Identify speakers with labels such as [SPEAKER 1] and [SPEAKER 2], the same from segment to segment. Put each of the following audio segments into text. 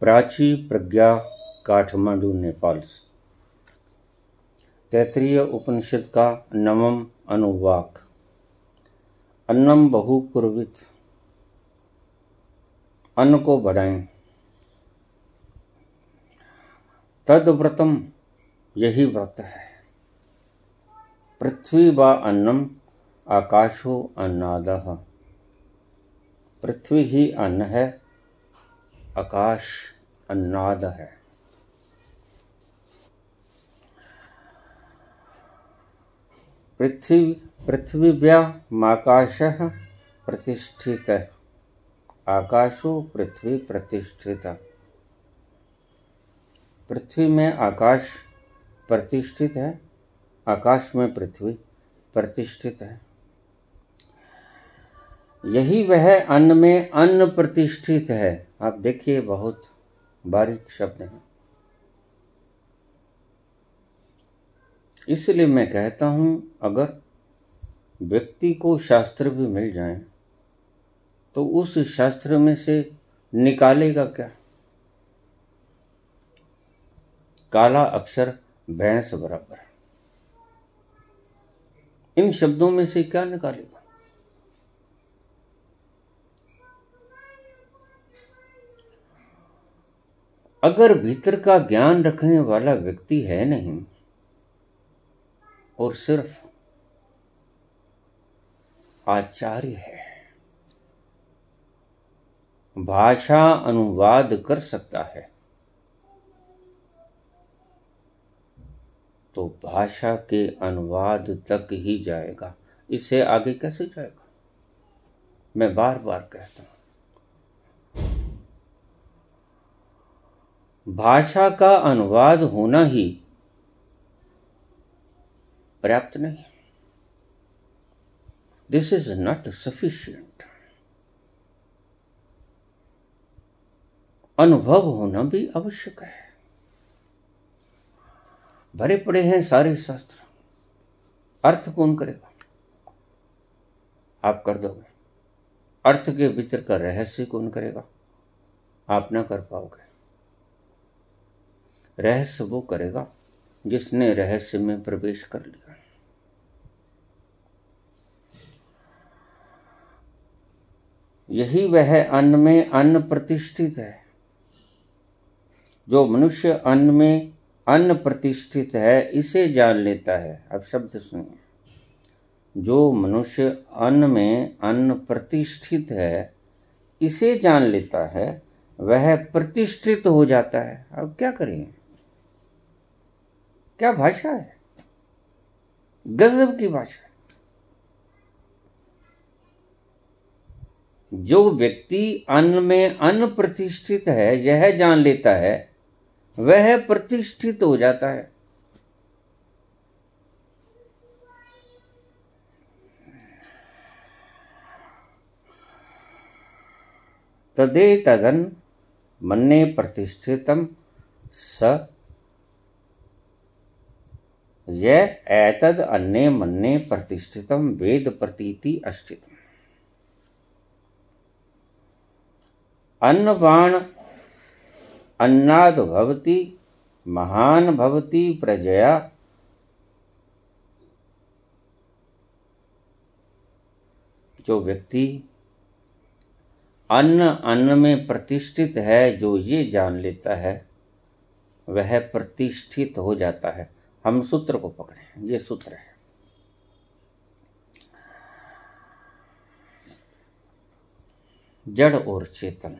[SPEAKER 1] प्राची प्रज्ञा काठमांडू नेपाल से तैतरीय उपनिषद का नवम अनुवाक अन्नम बहु अन्न को बढ़ाएं तदव्रतम यही व्रत है पृथ्वी व अन्नम आकाशो अन्नाद पृथ्वी ही अन्न है आकाश अनाद है पृथ्वी माकाश प्रतिष्ठित आकाशो पृथ्वी प्रतिष्ठित पृथ्वी में आकाश प्रतिष्ठित है आकाश में पृथ्वी प्रतिष्ठित है यही वह अन्न में अन्न प्रतिष्ठित है आप देखिए बहुत बारीक शब्द हैं इसलिए मैं कहता हूं अगर व्यक्ति को शास्त्र भी मिल जाए तो उस शास्त्र में से निकालेगा क्या काला अक्षर भैंस बराबर इन शब्दों में से क्या निकालेगा अगर भीतर का ज्ञान रखने वाला व्यक्ति है नहीं और सिर्फ आचार्य है भाषा अनुवाद कर सकता है तो भाषा के अनुवाद तक ही जाएगा इससे आगे कैसे जाएगा मैं बार बार कहता हूं भाषा का अनुवाद होना ही पर्याप्त नहीं दिस इज नॉट सफिशियंट अनुभव होना भी आवश्यक है भरे पड़े हैं सारे शास्त्र अर्थ कौन करेगा आप कर दोगे अर्थ के भीतर का रहस्य कौन करेगा आप ना कर पाओगे रहस्य वो करेगा जिसने रहस्य में प्रवेश कर लिया यही वह अन्न में अन्न प्रतिष्ठित है जो मनुष्य अन्न में अन्न प्रतिष्ठित है इसे जान लेता है अब शब्द सुनिए जो मनुष्य अन्न में अन्न प्रतिष्ठित है इसे जान लेता है वह प्रतिष्ठित हो जाता है अब क्या करें क्या भाषा है गजब की भाषा जो व्यक्ति अन्न में अन्न प्रतिष्ठित है यह जान लेता है वह प्रतिष्ठित हो जाता है तदे तदन मन्ने प्रतिष्ठितम स यह एतद अन्य मन्ने प्रतिष्ठितम वेद प्रतीति अस्थितम अन्न बाण अन्नाद भवती महान भवती प्रजया जो व्यक्ति अन्न अन्न में प्रतिष्ठित है जो ये जान लेता है वह प्रतिष्ठित हो जाता है हम सूत्र को पकड़े ये सूत्र है जड़ और चेतन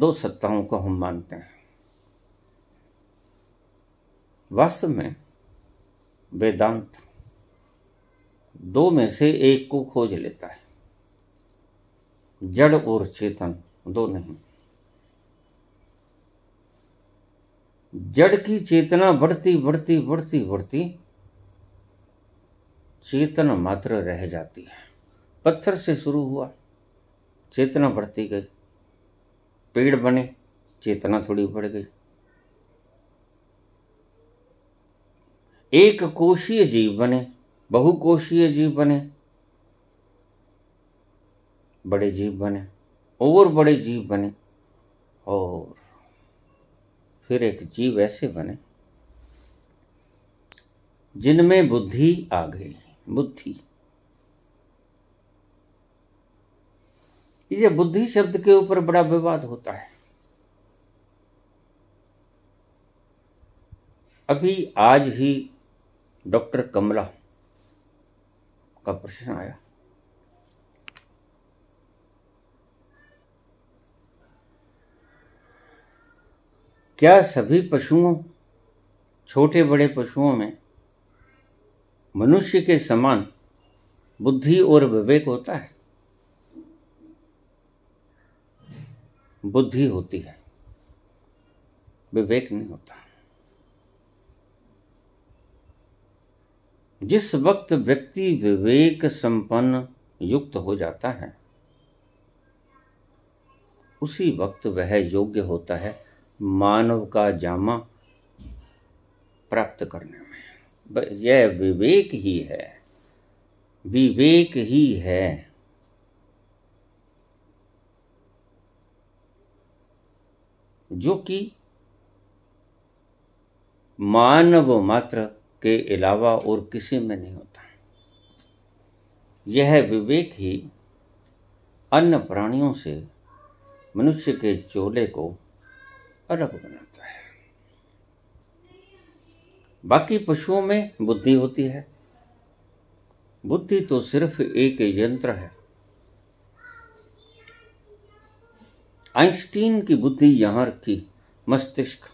[SPEAKER 1] दो सत्ताओं को हम मानते हैं वास्तव में वेदांत दो में से एक को खोज लेता है जड़ और चेतन दो नहीं जड़ की चेतना बढ़ती बढ़ती बढ़ती बढ़ती चेतन मात्र रह जाती है पत्थर से शुरू हुआ चेतना बढ़ती गई पेड़ बने चेतना थोड़ी बढ़ गई एक कोशीय जीव बने बहुकोशीय जीव बने बड़े जीव बने और बड़े जीव बने और फिर एक जीव ऐसे बने जिनमें बुद्धि आ गई बुद्धि ये बुद्धि शब्द के ऊपर बड़ा विवाद होता है अभी आज ही डॉक्टर कमला का प्रश्न आया क्या सभी पशुओं छोटे बड़े पशुओं में मनुष्य के समान बुद्धि और विवेक होता है बुद्धि होती है विवेक नहीं होता जिस वक्त व्यक्ति विवेक संपन्न युक्त हो जाता है उसी वक्त वह योग्य होता है मानव का जामा प्राप्त करने में यह विवेक ही है विवेक ही है जो कि मानव मात्र के अलावा और किसी में नहीं होता यह विवेक ही अन्य प्राणियों से मनुष्य के चोले को अलग बनाता है बाकी पशुओं में बुद्धि होती है बुद्धि तो सिर्फ एक यंत्र है आइंस्टीन की बुद्धि यहां रखी मस्तिष्क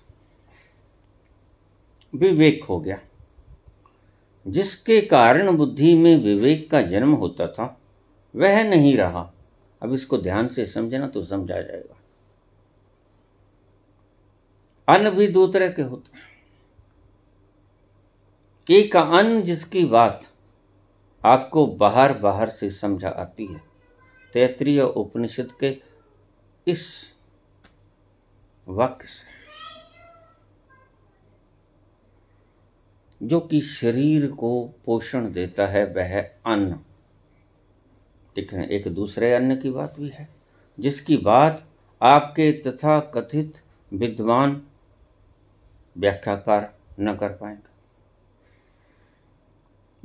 [SPEAKER 1] विवेक हो गया जिसके कारण बुद्धि में विवेक का जन्म होता था वह नहीं रहा अब इसको ध्यान से समझना तो समझा जाएगा अन्न भी दो तरह के होते हैं एक अन्न जिसकी बात आपको बाहर बाहर से समझा आती है तैतरीय उपनिषद के इस वाक्य से जो कि शरीर को पोषण देता है वह अन्न ठीक है एक दूसरे अन्न की बात भी है जिसकी बात आपके तथा कथित विद्वान व्याख्याकार न कर पाएगा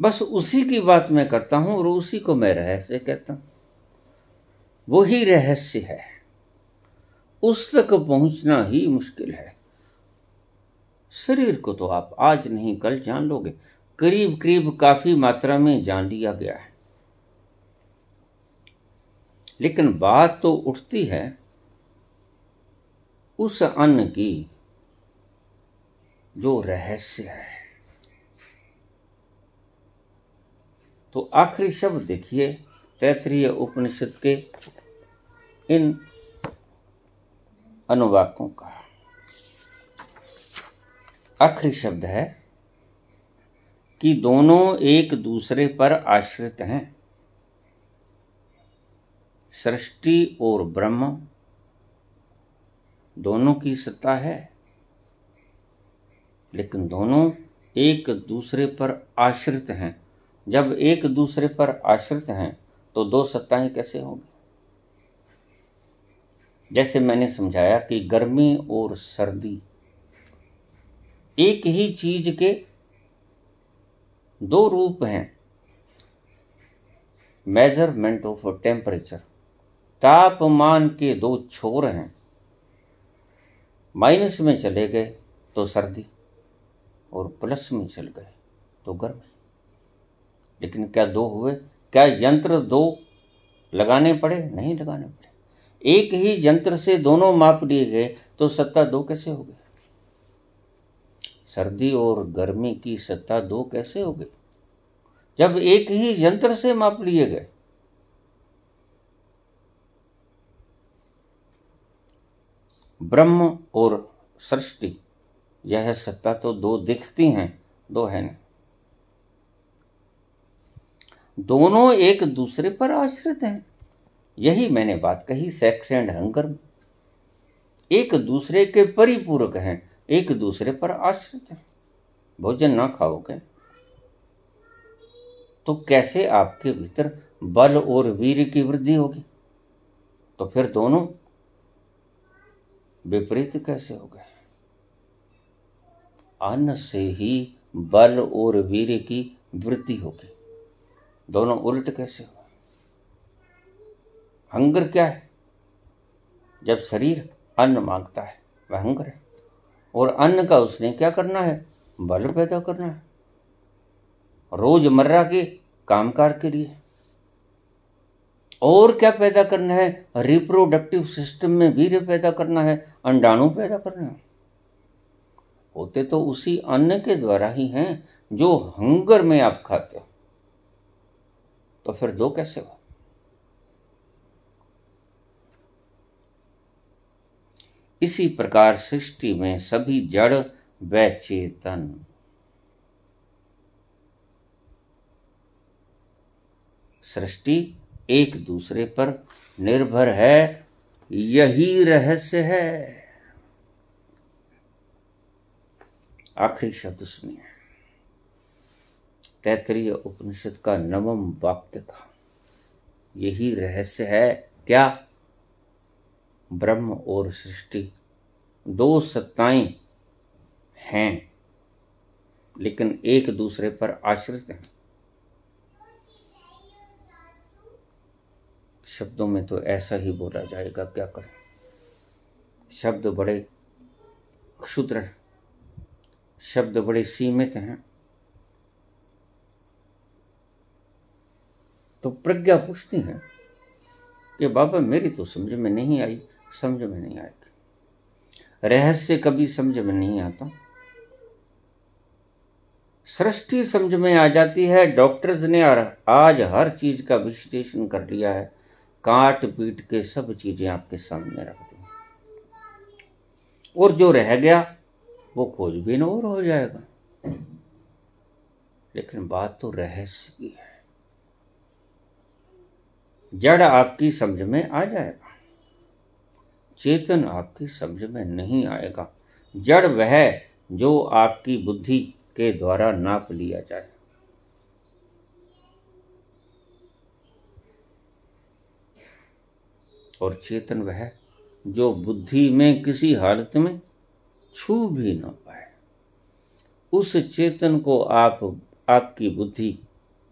[SPEAKER 1] बस उसी की बात मैं करता हूं और उसी को मैं रहस्य कहता हूं वही रहस्य है उस तक पहुंचना ही मुश्किल है शरीर को तो आप आज नहीं कल जान लोगे करीब करीब काफी मात्रा में जान लिया गया है लेकिन बात तो उठती है उस अन्न की जो रहस्य है तो आखिरी शब्द देखिए तैतरीय उपनिषद के इन अनुवाकों का आखिरी शब्द है कि दोनों एक दूसरे पर आश्रित हैं सृष्टि और ब्रह्म दोनों की सत्ता है लेकिन दोनों एक दूसरे पर आश्रित हैं जब एक दूसरे पर आश्रित हैं तो दो सत्ताएं कैसे होंगी जैसे मैंने समझाया कि गर्मी और सर्दी एक ही चीज के दो रूप हैं मेजरमेंट ऑफ टेम्परेचर तापमान के दो छोर हैं माइनस में चले गए तो सर्दी और प्लस में चल गए तो गर्म है लेकिन क्या दो हुए क्या यंत्र दो लगाने पड़े नहीं लगाने पड़े एक ही यंत्र से दोनों माप लिए गए तो सत्ता दो कैसे हो गई सर्दी और गर्मी की सत्ता दो कैसे हो गई जब एक ही यंत्र से माप लिए गए ब्रह्म और सृष्टि यह सत्ता तो दो दिखती हैं दो है नहीं दोनों एक दूसरे पर आश्रित हैं यही मैंने बात कही सेक्स एंड हंगर एक दूसरे के परिपूरक हैं एक दूसरे पर आश्रित हैं भोजन ना खाओगे तो कैसे आपके भीतर बल और वीर की वृद्धि होगी तो फिर दोनों विपरीत कैसे हो गए अन्न से ही बल और वीर की वृद्धि होगी दोनों उल्ट कैसे हो हंगर क्या है जब शरीर अन्न मांगता है वह हंगर है और अन्न का उसने क्या करना है बल पैदा करना है रोजमर्रा के कामकार के लिए और क्या पैदा करना है रिप्रोडक्टिव सिस्टम में वीर्य पैदा करना है अंडाणु पैदा करना है होते तो उसी अन्न के द्वारा ही हैं जो हंगर में आप खाते हो तो फिर दो कैसे हो इसी प्रकार सृष्टि में सभी जड़ व चेतन सृष्टि एक दूसरे पर निर्भर है यही रहस्य है आखिरी शब्द सुनिए तैतरीय उपनिषद का नवम वाक्य था यही रहस्य है क्या ब्रह्म और सृष्टि दो सत्ताएं हैं लेकिन एक दूसरे पर आश्रित हैं शब्दों में तो ऐसा ही बोला जाएगा क्या करें शब्द बड़े क्षुद्र हैं शब्द बड़े सीमित हैं तो प्रज्ञा पूछती है कि बाबा मेरी तो समझ में नहीं आई समझ में नहीं आएगी रहस्य कभी समझ में नहीं आता सृष्टि समझ में आ जाती है डॉक्टर्स ने आज हर चीज का विश्लेषण कर लिया है काट पीट के सब चीजें आपके सामने रख दी और जो रह गया वो कुछ भी और हो जाएगा लेकिन बात तो रहस्य की है जड़ आपकी समझ में आ जाएगा चेतन आपकी समझ में नहीं आएगा जड़ वह जो आपकी बुद्धि के द्वारा नाप लिया जाए और चेतन वह जो बुद्धि में किसी हालत में छू भी न पाए उस चेतन को आप आपकी बुद्धि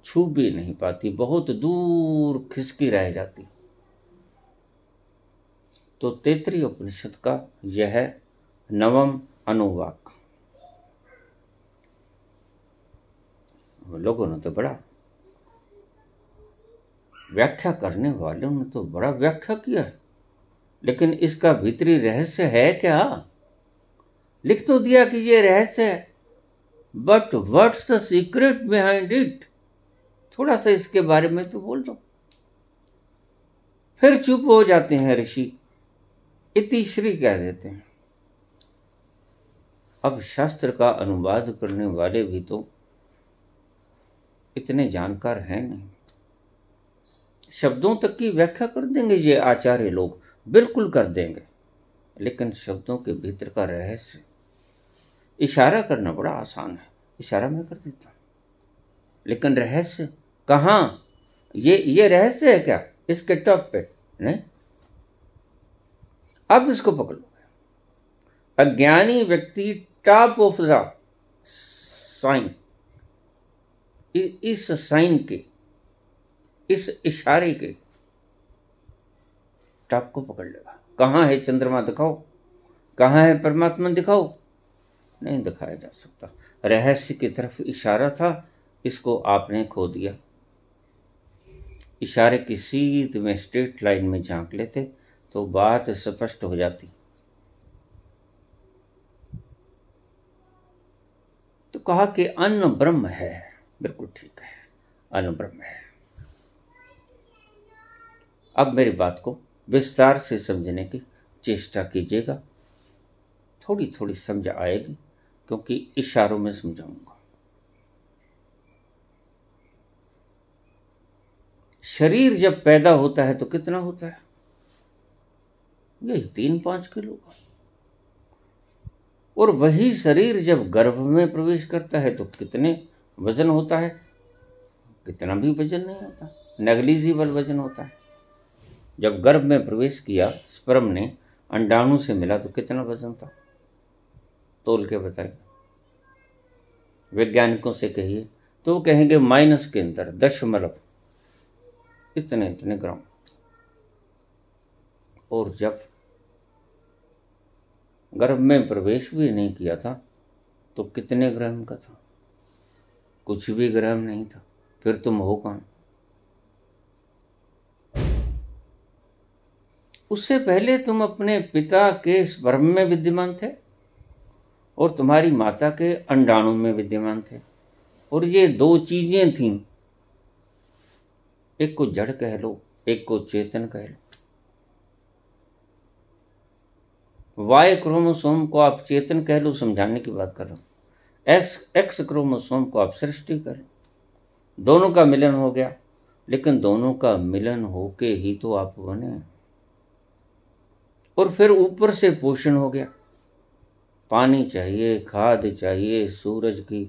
[SPEAKER 1] छू भी नहीं पाती बहुत दूर खिसकी रह जाती तो तेतरी उपनिषद का यह नवम अनुवाक लोगों ने तो बड़ा व्याख्या करने वालों ने तो बड़ा व्याख्या किया लेकिन इसका भीतरी रहस्य है क्या लिख तो दिया कि ये रहस्य है but what's the secret behind it थोड़ा सा इसके बारे में तो बोल दो फिर चुप हो जाते हैं ऋषि इति श्री कह देते हैं अब शास्त्र का अनुवाद करने वाले भी तो इतने जानकार हैं नहीं शब्दों तक की व्याख्या कर देंगे ये आचार्य लोग बिल्कुल कर देंगे लेकिन शब्दों के भीतर का रहस्य इशारा करना बड़ा आसान है इशारा मैं कर देता हूँ लेकिन रहस्य कहाँ ये ये रहस्य है क्या इसके टॉप पे नहीं अब इसको पकड़ो अज्ञानी व्यक्ति टॉप ऑफ द साइन इस साइन के इस इशारे के टॉप को पकड़ लेगा कहाँ है चंद्रमा दिखाओ कहाँ है परमात्मा दिखाओ नहीं दिखाया जा सकता रहस्य की तरफ इशारा था इसको आपने खो दिया इशारे की सीध में स्ट्रेट लाइन में झांक लेते तो बात स्पष्ट हो जाती तो कहा कि अन्न ब्रह्म है बिल्कुल ठीक है अन्न ब्रह्म है अब मेरी बात को विस्तार से समझने की चेष्टा कीजिएगा थोड़ी थोड़ी समझ आएगी क्योंकि इशारों में समझाऊंगा शरीर जब पैदा होता है तो कितना होता है यही तीन पांच किलो का और वही शरीर जब गर्भ में प्रवेश करता है तो कितने वजन होता है कितना भी वजन नहीं होता नेग्लिजिबल वजन होता है जब गर्भ में प्रवेश किया स्पर्म ने अंडाणु से मिला तो कितना वजन था तोल के बताइए वैज्ञानिकों से कहिए तो वो कहेंगे माइनस के अंदर दशमलव इतने इतने ग्राम और जब गर्भ में प्रवेश भी नहीं किया था तो कितने ग्राम का था कुछ भी ग्राम नहीं था फिर तुम हो कहा उससे पहले तुम अपने पिता के स्वर्म में विद्यमान थे और तुम्हारी माता के अंडाणु में विद्यमान थे और ये दो चीजें थीं एक को जड़ कह लो एक को चेतन कह लो वाई क्रोमोसोम को आप चेतन कह लो समझाने की बात कर रहा हूं एक्स एक्स क्रोमोसोम को आप सृष्टि कर लो दोनों का मिलन हो गया लेकिन दोनों का मिलन होके ही तो आप बने और फिर ऊपर से पोषण हो गया पानी चाहिए खाद चाहिए सूरज की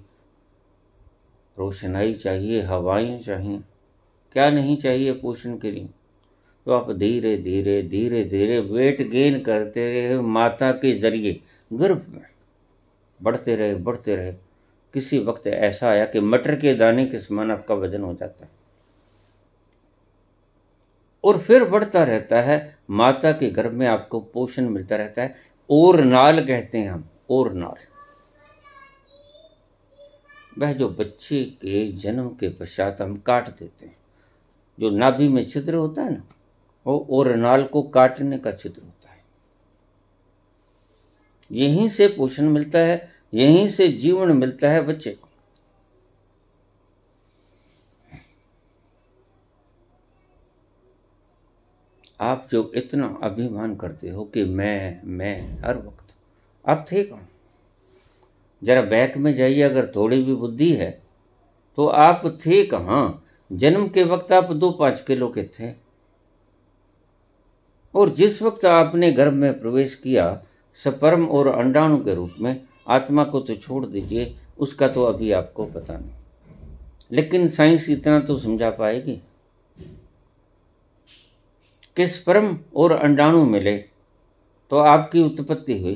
[SPEAKER 1] रोशनाई चाहिए हवाएं चाहिए क्या नहीं चाहिए पोषण के लिए तो आप धीरे धीरे धीरे धीरे वेट गेन करते रहे माता के जरिए गर्भ में बढ़ते रहे बढ़ते रहे किसी वक्त ऐसा आया कि मटर के दाने के समान आपका वजन हो जाता है और फिर बढ़ता रहता है माता के गर्भ में आपको पोषण मिलता रहता है और नाल कहते हैं हम और नाल वह जो बच्चे के जन्म के पश्चात हम काट देते हैं जो नाभि में छिद्र होता है ना वो और नाल को काटने का छिद्र होता है यहीं से पोषण मिलता है यहीं से जीवन मिलता है बच्चे को आप जो इतना अभिमान करते हो कि मैं मैं हर वक्त आप थे कौन जरा बैक में जाइए अगर थोड़ी भी बुद्धि है तो आप थे कहाँ जन्म के वक्त आप दो पांच किलो के थे और जिस वक्त आपने गर्भ में प्रवेश किया सपर्म और अंडाणु के रूप में आत्मा को तो छोड़ दीजिए उसका तो अभी आपको पता नहीं लेकिन साइंस इतना तो समझा पाएगी कि स्पर्म और अंडाणु मिले तो आपकी उत्पत्ति हुई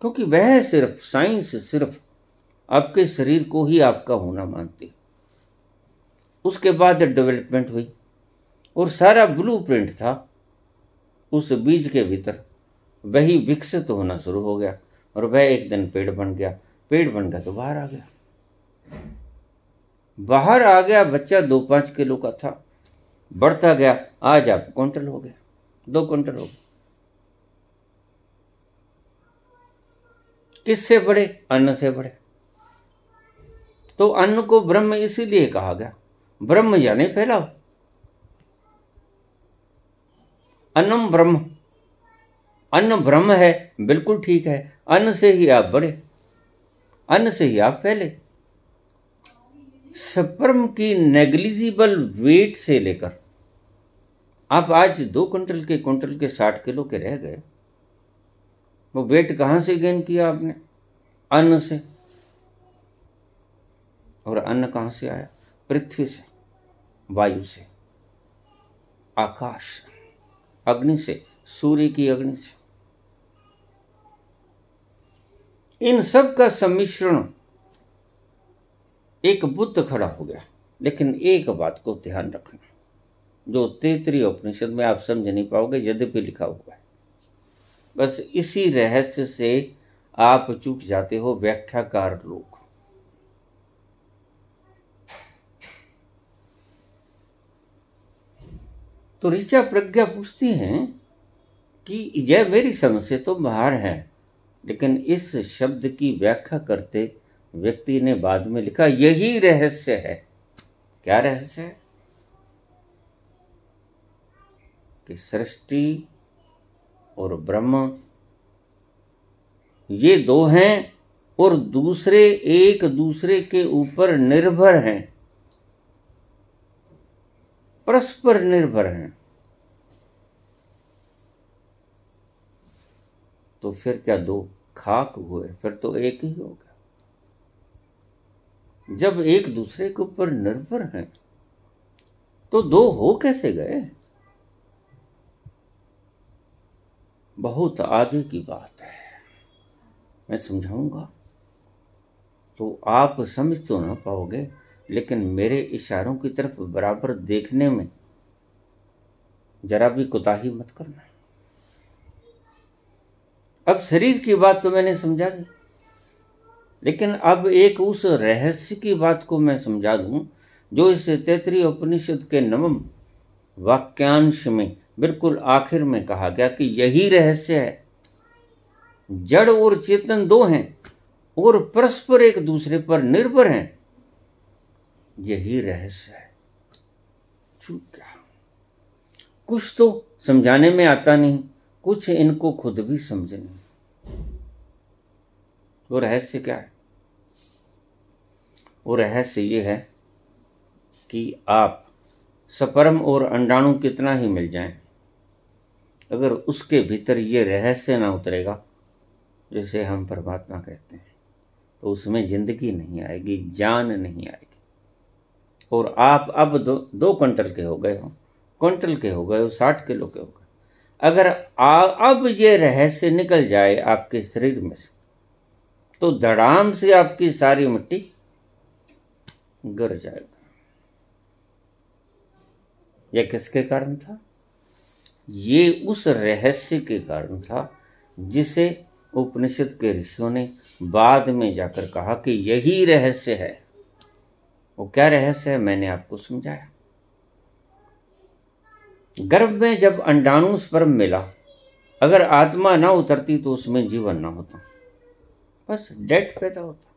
[SPEAKER 1] क्योंकि वह सिर्फ साइंस सिर्फ आपके शरीर को ही आपका होना मानती उसके बाद डेवलपमेंट हुई और सारा ब्लू प्रिंट था उस बीज के भीतर वही विकसित होना शुरू हो गया और वह एक दिन पेड़ बन गया पेड़ बन गया तो बाहर आ गया बाहर आ गया बच्चा दो पांच किलो का था बढ़ता गया आज आप क्विंटल हो गया दो क्विंटल हो गए किससे बड़े अन्न से बड़े तो अन्न को ब्रह्म इसीलिए कहा गया ब्रह्म यानी फैलाओ अन्नम ब्रह्म अन्न ब्रह्म है बिल्कुल ठीक है अन्न से ही आप बढ़े अन्न से ही आप फैले सपर्म की नेग्लिजिबल वेट से लेकर आप आज दो कुंटल के कुंटल के साठ किलो के रह गए वो वेट कहां से गेन किया आपने अन्न से और अन्न कहां से आया पृथ्वी से वायु से आकाश से अग्नि से सूर्य की अग्नि से इन सब का सम्मिश्रण एक बुद्ध खड़ा हो गया लेकिन एक बात को ध्यान रखना जो तेतरी उपनिषद में आप समझ नहीं पाओगे यद्यपि लिखा हुआ है बस इसी रहस्य से आप चूक जाते हो व्याख्याकार लोग तो ऋचा प्रज्ञा पूछती हैं कि यह मेरी समझ से तो बाहर है लेकिन इस शब्द की व्याख्या करते व्यक्ति ने बाद में लिखा यही रहस्य है क्या रहस्य है कि सृष्टि और ब्रह्म ये दो हैं और दूसरे एक दूसरे के ऊपर निर्भर हैं परस्पर निर्भर हैं तो फिर क्या दो खाक हुए फिर तो एक ही हो गए जब एक दूसरे के ऊपर निर्भर हैं तो दो हो कैसे गए बहुत आगे की बात है मैं समझाऊंगा तो आप समझ तो ना पाओगे लेकिन मेरे इशारों की तरफ बराबर देखने में जरा भी कोताही मत करना अब शरीर की बात तो मैंने समझा दी लेकिन अब एक उस रहस्य की बात को मैं समझा दूं जो इस तैतरी उपनिषद के नवम वाक्यांश में बिल्कुल आखिर में कहा गया कि यही रहस्य है जड़ और चेतन दो हैं और परस्पर एक दूसरे पर निर्भर हैं यही रहस्य है क्या कुछ तो समझाने में आता नहीं कुछ इनको खुद भी समझ नहीं वो तो रहस्य क्या है वो रहस्य ये है कि आप सपरम और अंडाणु कितना ही मिल जाए अगर उसके भीतर ये रहस्य ना उतरेगा जिसे हम परमात्मा कहते हैं तो उसमें जिंदगी नहीं आएगी जान नहीं आएगी और आप अब दो दो क्विंटल के हो गए हो क्विंटल के हो गए हो साठ किलो के हो गए अगर आ, अब ये रहस्य निकल जाए आपके शरीर में से तो धड़ाम से आपकी सारी मिट्टी गिर जाएगा यह किसके कारण था ये उस रहस्य के कारण था जिसे उपनिषद के ऋषियों ने बाद में जाकर कहा कि यही रहस्य है वो क्या रहस्य है मैंने आपको समझाया गर्भ में जब अंडाणु स्पर्म मिला अगर आत्मा ना उतरती तो उसमें जीवन ना होता बस डेड पैदा होता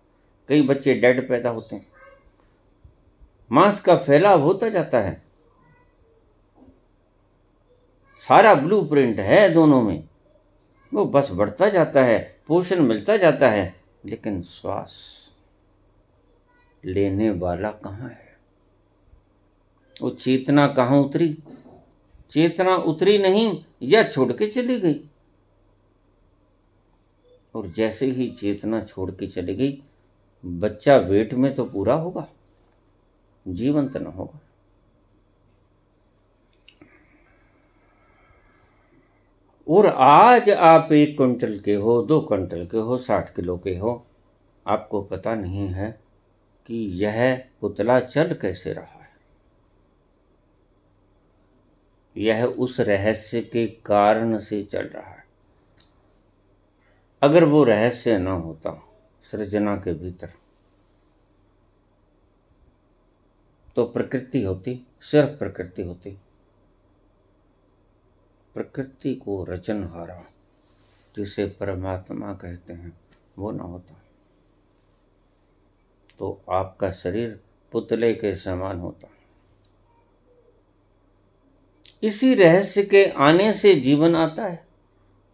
[SPEAKER 1] कई बच्चे डेड पैदा होते हैं मांस का फैलाव होता जाता है सारा ब्लू प्रिंट है दोनों में वो बस बढ़ता जाता है पोषण मिलता जाता है लेकिन श्वास लेने वाला कहाँ है वो चेतना कहाँ उतरी चेतना उतरी नहीं या छोड़ के चली गई और जैसे ही चेतना छोड़ के चली गई बच्चा वेट में तो पूरा होगा जीवंत न होगा और आज आप एक क्विंटल के हो दो क्विंटल के हो साठ किलो के हो आपको पता नहीं है कि यह पुतला चल कैसे रहा है यह उस रहस्य के कारण से चल रहा है अगर वो रहस्य न होता सृजना के भीतर तो प्रकृति होती सिर्फ प्रकृति होती प्रकृति को रचनहारा जिसे परमात्मा कहते हैं वो ना होता तो आपका शरीर पुतले के समान होता इसी रहस्य के आने से जीवन आता है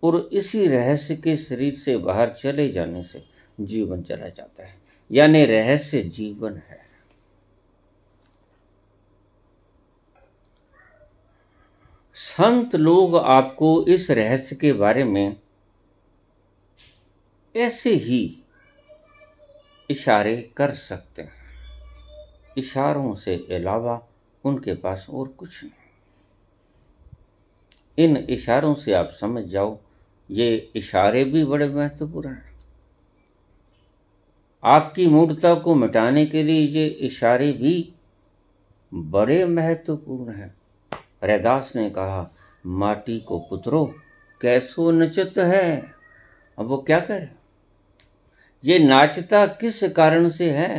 [SPEAKER 1] और इसी रहस्य के शरीर से बाहर चले जाने से जीवन चला जाता है यानी रहस्य जीवन है संत लोग आपको इस रहस्य के बारे में ऐसे ही इशारे कर सकते हैं इशारों से अलावा उनके पास और कुछ नहीं इन इशारों से आप समझ जाओ ये इशारे भी बड़े महत्वपूर्ण हैं आपकी मूर्ता को मिटाने के लिए ये इशारे भी बड़े महत्वपूर्ण हैं रैदास ने कहा माटी को पुत्रो कैसो नचत है अब वो क्या करे ये नाचता किस कारण से है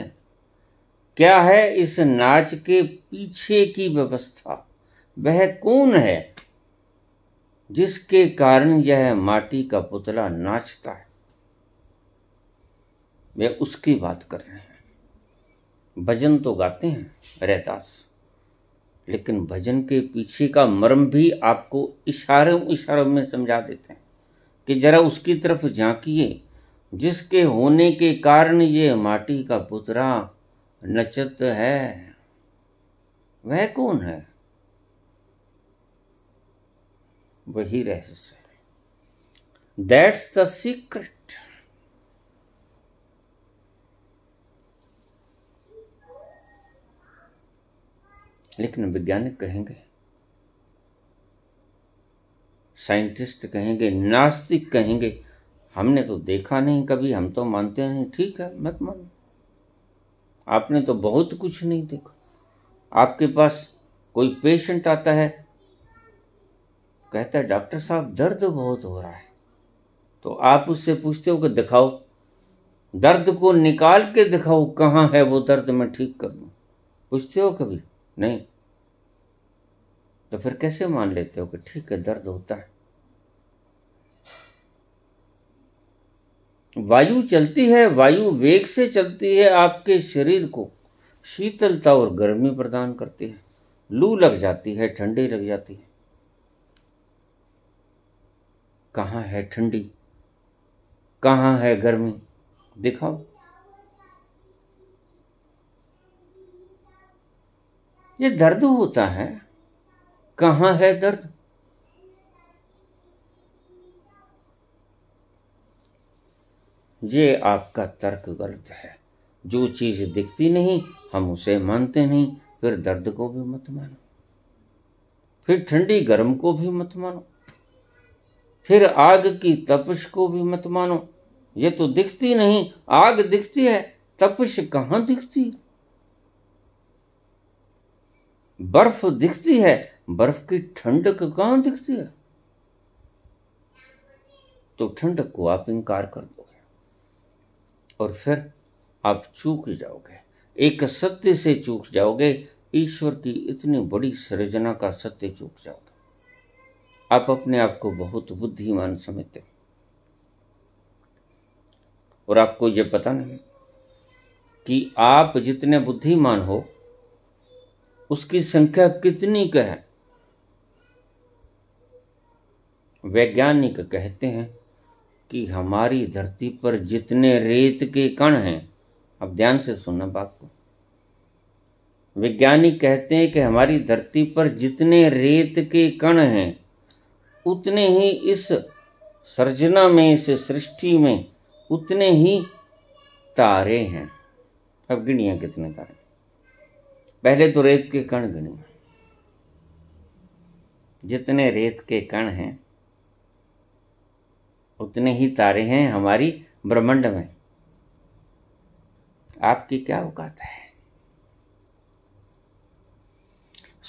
[SPEAKER 1] क्या है इस नाच के पीछे की व्यवस्था वह कौन है जिसके कारण यह माटी का पुतला नाचता है वे उसकी बात कर रहे हैं भजन तो गाते हैं रैदास लेकिन भजन के पीछे का मर्म भी आपको इशारों इशारों में समझा देते हैं कि जरा उसकी तरफ झांकिए जिसके होने के कारण ये माटी का पुतरा नचत है वह कौन है वही रहस्य दैट्स द सीक्रेट लेकिन वैज्ञानिक कहेंगे साइंटिस्ट कहेंगे नास्तिक कहेंगे हमने तो देखा नहीं कभी हम तो मानते नहीं ठीक है मत मानो आपने तो बहुत कुछ नहीं देखा आपके पास कोई पेशेंट आता है कहता है डॉक्टर साहब दर्द बहुत हो रहा है तो आप उससे पूछते हो कि दिखाओ दर्द को निकाल के दिखाओ कहाँ है वो दर्द मैं ठीक कर दू पूछते हो कभी नहीं तो फिर कैसे मान लेते हो कि ठीक है दर्द होता है वायु चलती है वायु वेग से चलती है आपके शरीर को शीतलता और गर्मी प्रदान करती है लू लग जाती है ठंडी लग जाती है कहाँ है ठंडी कहाँ है गर्मी दिखाओ ये दर्द होता है कहां है दर्द ये आपका तर्क गलत है जो चीज दिखती नहीं हम उसे मानते नहीं फिर दर्द को भी मत मानो फिर ठंडी गर्म को भी मत मानो फिर आग की तपश को भी मत मानो ये तो दिखती नहीं आग दिखती है तपश कहां दिखती है बर्फ दिखती है बर्फ की ठंडक कहां दिखती है तो ठंडक को आप इंकार कर दोगे और फिर आप चूक जाओगे एक सत्य से चूक जाओगे ईश्वर की इतनी बड़ी सृजना का सत्य चूक जाओगे आप अपने आप को बहुत बुद्धिमान समझते और आपको यह पता नहीं कि आप जितने बुद्धिमान हो उसकी संख्या कितनी कह वैज्ञानिक कहते हैं कि हमारी धरती पर जितने रेत के कण हैं अब ध्यान से सुनना बात को वैज्ञानिक कहते हैं कि हमारी धरती पर जितने रेत के कण हैं उतने ही इस सृजना में इस सृष्टि में उतने ही तारे हैं अब गिनिया कितने तारे पहले तो रेत के कण गिने जितने रेत के कण हैं उतने ही तारे हैं हमारी ब्रह्मांड में आपकी क्या औकात है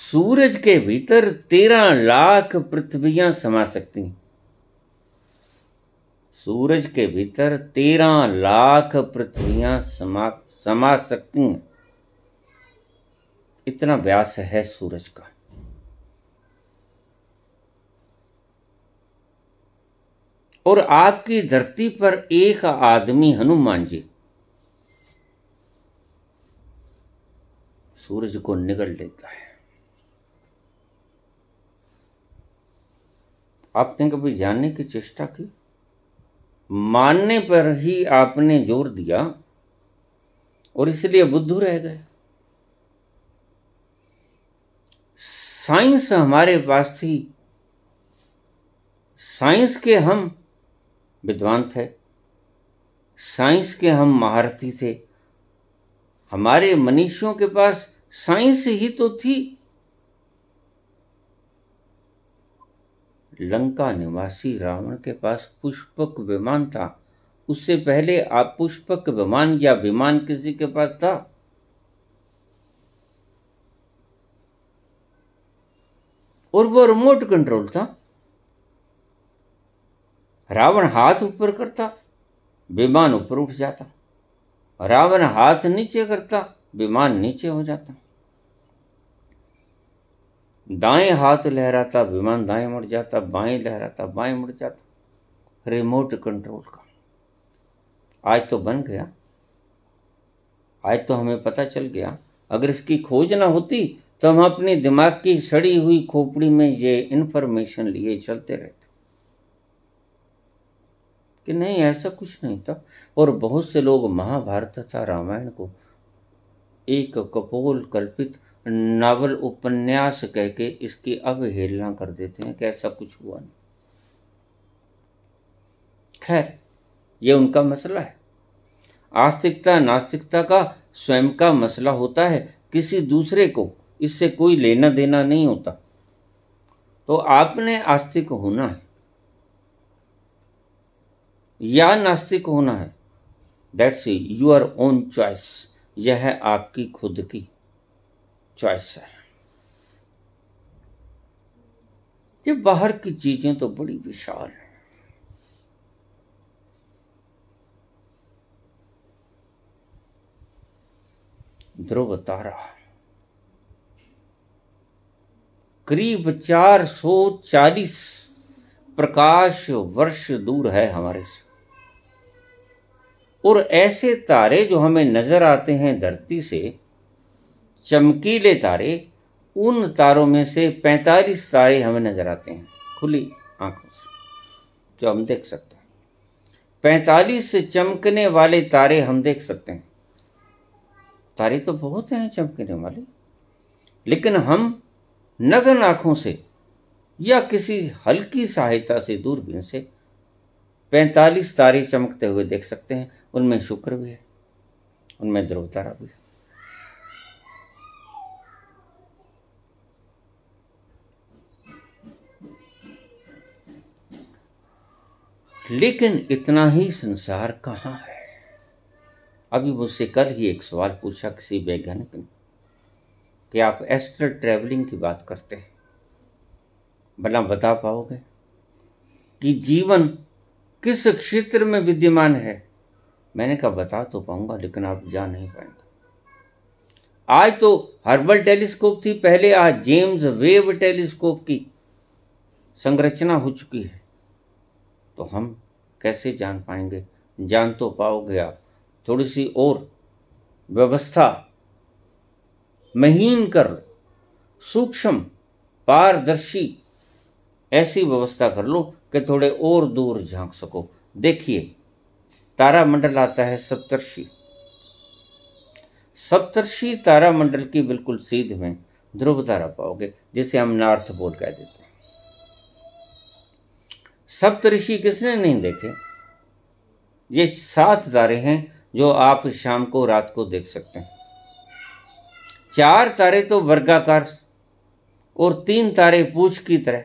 [SPEAKER 1] सूरज के भीतर तेरह लाख पृथ्वियां समा सकती हैं सूरज के भीतर तेरह लाख पृथ्वियां समा समा सकती हैं इतना व्यास है सूरज का और आपकी धरती पर एक आदमी हनुमान जी सूरज को निगल लेता है आपने कभी जानने की चेष्टा की मानने पर ही आपने जोर दिया और इसलिए बुद्धू रह गए साइंस हमारे पास थी साइंस के हम विद्वान थे साइंस के हम महारथी थे हमारे मनीषियों के पास साइंस ही तो थी लंका निवासी रावण के पास पुष्पक विमान था उससे पहले आप पुष्पक विमान या विमान किसी के पास था और वो रिमोट कंट्रोल था रावण हाथ ऊपर करता विमान ऊपर उठ जाता रावण हाथ नीचे करता विमान नीचे हो जाता दाएं हाथ लहराता विमान दाएं मुड़ जाता बाएं लहराता बाएं मुड़ जाता रिमोट कंट्रोल का आज तो बन गया आज तो हमें पता चल गया अगर इसकी खोज ना होती तो हम अपने दिमाग की सड़ी हुई खोपड़ी में ये इन्फॉर्मेशन लिए चलते रहते कि नहीं ऐसा कुछ नहीं था और बहुत से लोग महाभारत तथा रामायण को एक कपोल कल्पित नावल उपन्यास कह के इसकी अवहेलना कर देते हैं कि ऐसा कुछ हुआ नहीं खैर ये उनका मसला है आस्तिकता नास्तिकता का स्वयं का मसला होता है किसी दूसरे को इससे कोई लेना देना नहीं होता तो आपने आस्तिक होना है या नास्तिक होना है दैट्स यूर ओन चॉइस यह है आपकी खुद की चॉइस है ये बाहर की चीजें तो बड़ी विशाल है ध्रुव तारा करीब चार सौ चालीस प्रकाश वर्ष दूर है हमारे से और ऐसे तारे जो हमें नजर आते हैं धरती से चमकीले तारे उन तारों में से पैंतालीस तारे हमें नजर आते हैं खुली आंखों से जो हम देख सकते हैं पैंतालीस चमकने वाले तारे हम देख सकते हैं तारे तो बहुत हैं चमकने वाले लेकिन हम नग्न आंखों से या किसी हल्की सहायता से दूरबीन से 45 तारे चमकते हुए देख सकते हैं उनमें शुक्र भी है उनमें ध्रुव तारा भी है लेकिन इतना ही संसार कहाँ है अभी मुझसे कल ही एक सवाल पूछा किसी वैज्ञानिक ने कि आप एस्ट्रल ट्रैवलिंग की बात करते हैं भला बता पाओगे कि जीवन किस क्षेत्र में विद्यमान है मैंने कहा बता तो पाऊंगा लेकिन आप जा नहीं पाएंगे आज तो हर्बल टेलीस्कोप थी पहले आज जेम्स वेब टेलीस्कोप की संरचना हो चुकी है तो हम कैसे जान पाएंगे जान तो पाओगे आप थोड़ी सी और व्यवस्था महीन कर लो सूक्ष्म पारदर्शी ऐसी व्यवस्था कर लो कि थोड़े और दूर झांक सको देखिए तारामंडल आता है सप्तर्षि सप्तर्षि तारामंडल की बिल्कुल सीध में ध्रुव तारा पाओगे जिसे हम नॉर्थ पोल कह देते हैं सप्तऋषि किसने नहीं देखे ये सात तारे हैं जो आप शाम को रात को देख सकते हैं चार तारे तो वर्गाकार और तीन तारे पूछ की तरह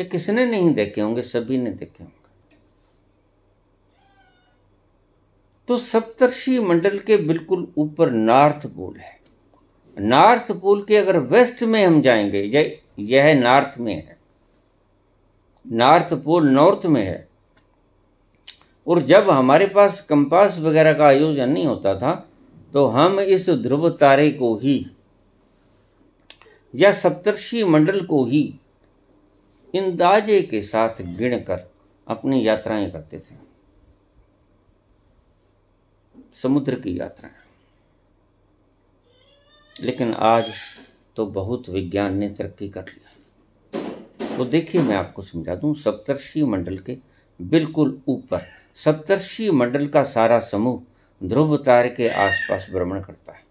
[SPEAKER 1] ये किसने नहीं देखे होंगे सभी ने देखे होंगे तो सप्तर्षि मंडल के बिल्कुल ऊपर नॉर्थ पोल है नॉर्थ पोल के अगर वेस्ट में हम जाएंगे यह नॉर्थ में है नॉर्थ पोल नॉर्थ में है और जब हमारे पास कंपास वगैरह का आयोजन नहीं होता था तो हम इस ध्रुव तारे को ही या सप्तर्षि मंडल को ही इंदाजे के साथ गिनकर अपनी यात्राएं करते थे समुद्र की यात्राएं लेकिन आज तो बहुत विज्ञान ने तरक्की कर लिया तो देखिए मैं आपको समझा दूं सप्तर्षि मंडल के बिल्कुल ऊपर सप्तर्षि मंडल का सारा समूह ध्रुव तार के आसपास भ्रमण करता है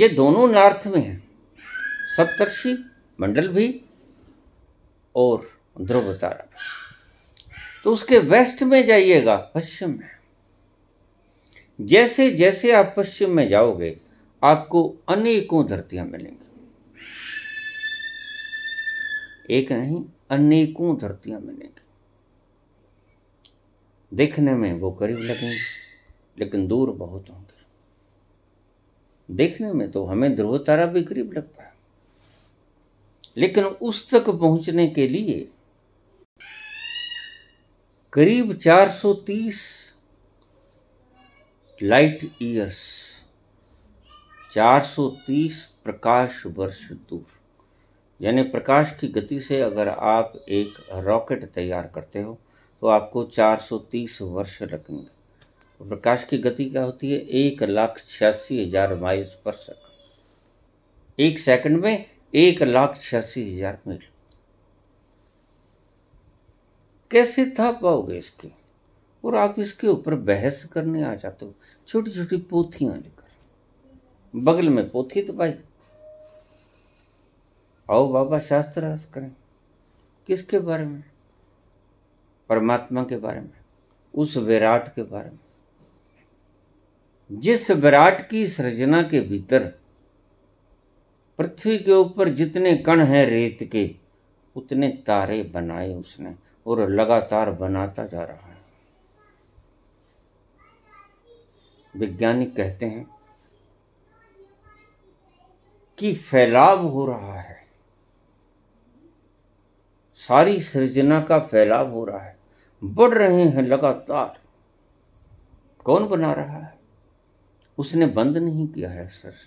[SPEAKER 1] ये दोनों नार्थ में है सप्तर्षि मंडल भी और ध्रुव तारा भी तो उसके वेस्ट में जाइएगा पश्चिम में जैसे जैसे आप पश्चिम में जाओगे आपको अनेकों धरतियां मिलेंगी एक नहीं अनेकों धरतियां मिलेंगी देखने में वो करीब लगेंगे लेकिन दूर बहुत होंगे देखने में तो हमें ध्रुव तारा भी करीब लगता है लेकिन उस तक पहुंचने के लिए करीब 430 लाइट ईयर्स 430 प्रकाश वर्ष दूर यानी प्रकाश की गति से अगर आप एक रॉकेट तैयार करते हो तो आपको 430 वर्ष लगेंगे प्रकाश की गति क्या होती है एक लाख छियासी हजार माइल्स पर सेकंड एक सेकंड में एक लाख छियासी हजार मील कैसे था पाओगे इसकी और आप इसके ऊपर बहस करने आ जाते हो छोटी छोटी पोथियां लेकर बगल में पोथी तो भाई आओ बाबा शास्त्र रस करें किसके बारे में परमात्मा के बारे में उस विराट के बारे में जिस विराट की सृजना के भीतर पृथ्वी के ऊपर जितने कण हैं रेत के उतने तारे बनाए उसने और लगातार बनाता जा रहा है वैज्ञानिक कहते हैं कि फैलाव हो रहा है सारी सृजना का फैलाव हो रहा है बढ़ रहे हैं लगातार कौन बना रहा है उसने बंद नहीं किया है सर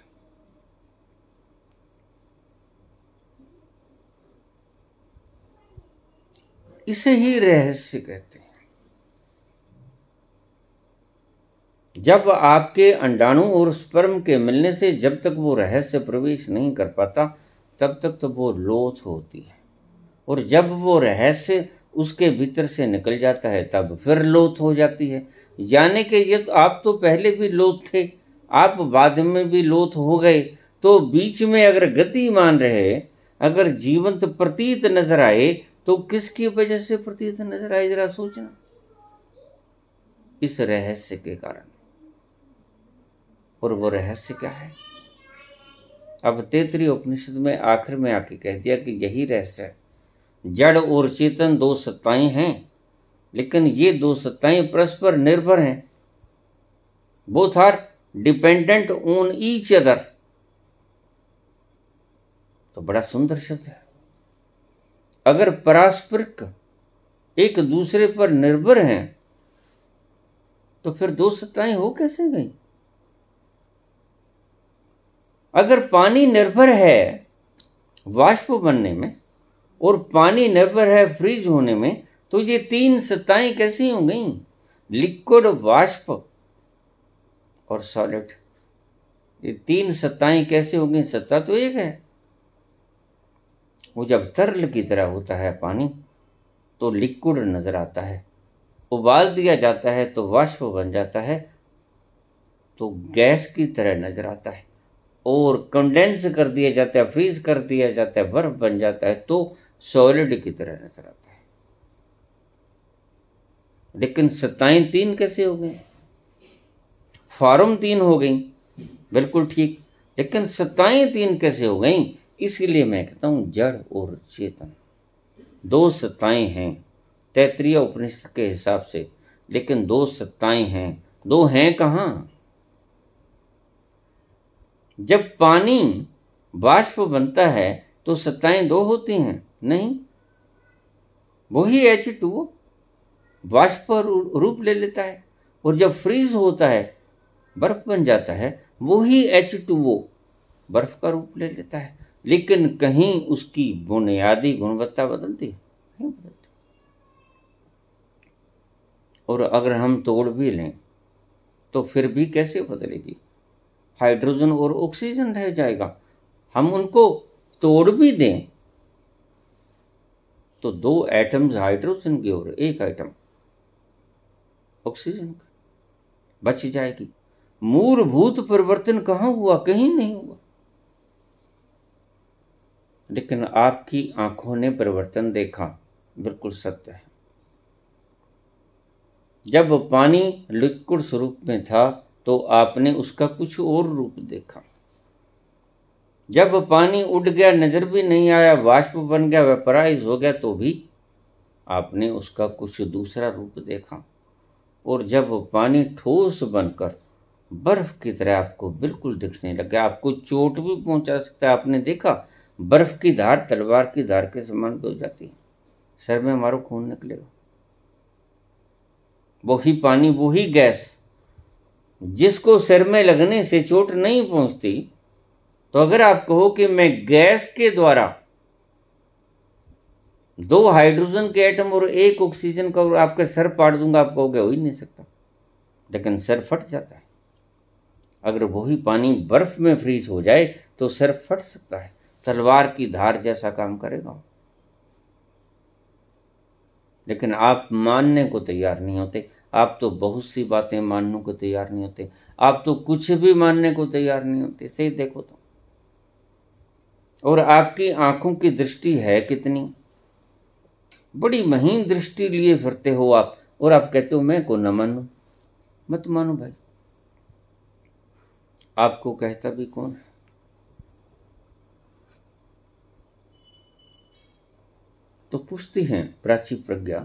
[SPEAKER 1] इसे ही रहस्य कहते हैं जब आपके अंडाणु और स्पर्म के मिलने से जब तक वो रहस्य प्रवेश नहीं कर पाता तब तक तो वो लोथ होती है और जब वो रहस्य उसके भीतर से निकल जाता है तब फिर लोथ हो जाती है यानी कि ये तो आप तो पहले भी लोथ थे आप बाद में भी लोथ हो गए तो बीच में अगर गति मान रहे अगर जीवंत प्रतीत नजर आए तो किसकी वजह से प्रतीत नजर आए जरा सोचना इस रहस्य के कारण और वो रहस्य क्या है अब तेतरी उपनिषद में आखिर में आके कह दिया कि यही रहस्य है जड़ और चेतन दो सत्ताएं हैं लेकिन ये दो सत्ताएं परस्पर निर्भर हैं both are dependent on each other तो बड़ा सुंदर शब्द है अगर परस्परिक एक दूसरे पर निर्भर हैं तो फिर दो सत्ताएं हो कैसे गई अगर पानी निर्भर है वाष्प बनने में और पानी निर्भर है फ्रीज होने में तो ये तीन सत्ताएं कैसी हो गई लिक्विड वाष्प और सॉलिड ये तीन सत्ताएं कैसे हो गई सत्ता तो एक है वो जब तरल की तरह होता है पानी तो लिक्विड नजर आता है उबाल दिया जाता है तो वाष्प बन जाता है तो गैस की तरह नजर आता है और कंडेंस कर दिया जाता है फ्रीज कर दिया जाता है बर्फ बन जाता है तो सॉलिड की तरह नजर आता है लेकिन सत्ताएं तीन कैसे हो गए फॉर्म तीन हो गई बिल्कुल ठीक लेकिन सत्ताएं तीन कैसे हो गई इसीलिए मैं कहता हूं जड़ और चेतन दो सत्ताएं हैं तैतरीय उपनिषद के हिसाब से लेकिन दो सत्ताएं हैं दो हैं कहां जब पानी बाष्प बनता है तो सत्ताएं दो होती हैं नहीं वही एच टू वाष्प रूप ले लेता है और जब फ्रीज होता है बर्फ बन जाता है वही एच टू ओ बर्फ का रूप ले लेता है लेकिन कहीं उसकी बुनियादी गुणवत्ता बदलती नहीं बदलती और अगर हम तोड़ भी लें तो फिर भी कैसे बदलेगी हाइड्रोजन और ऑक्सीजन रह जाएगा हम उनको तोड़ भी दें तो दो एटम्स हाइड्रोजन की और एक आइटम ऑक्सीजन का बच जाएगी मूलभूत परिवर्तन कहां हुआ कहीं नहीं हुआ लेकिन आपकी आंखों ने परिवर्तन देखा बिल्कुल सत्य है जब पानी लिक्विड स्वरूप में था तो आपने उसका कुछ और रूप देखा जब पानी उड़ गया नज़र भी नहीं आया वाष्प बन गया वेपराइज हो गया तो भी आपने उसका कुछ दूसरा रूप देखा और जब पानी ठोस बनकर बर्फ की तरह आपको बिल्कुल दिखने लगे आपको चोट भी पहुंचा सकता है आपने देखा बर्फ की धार तलवार की धार के समान हो जाती है सर में मारो खून निकलेगा वही पानी वही गैस जिसको सिर में लगने से चोट नहीं पहुंचती तो अगर आप कहो कि मैं गैस के द्वारा दो हाइड्रोजन के एटम और एक ऑक्सीजन का और आपका सर पाट दूंगा आप कहोगे हो ही नहीं सकता लेकिन सर फट जाता है अगर वही पानी बर्फ में फ्रीज हो जाए तो सर फट सकता है तलवार की धार जैसा काम करेगा लेकिन आप मानने को तैयार नहीं होते आप तो बहुत सी बातें मानने को तैयार नहीं होते आप तो कुछ भी मानने को तैयार नहीं होते सही देखो तो और आपकी आंखों की दृष्टि है कितनी बड़ी महीन दृष्टि लिए फिरते हो आप और आप कहते हो मैं को न मानू मत मानो भाई आपको कहता भी कौन है तो पूछती हैं प्राची प्रज्ञा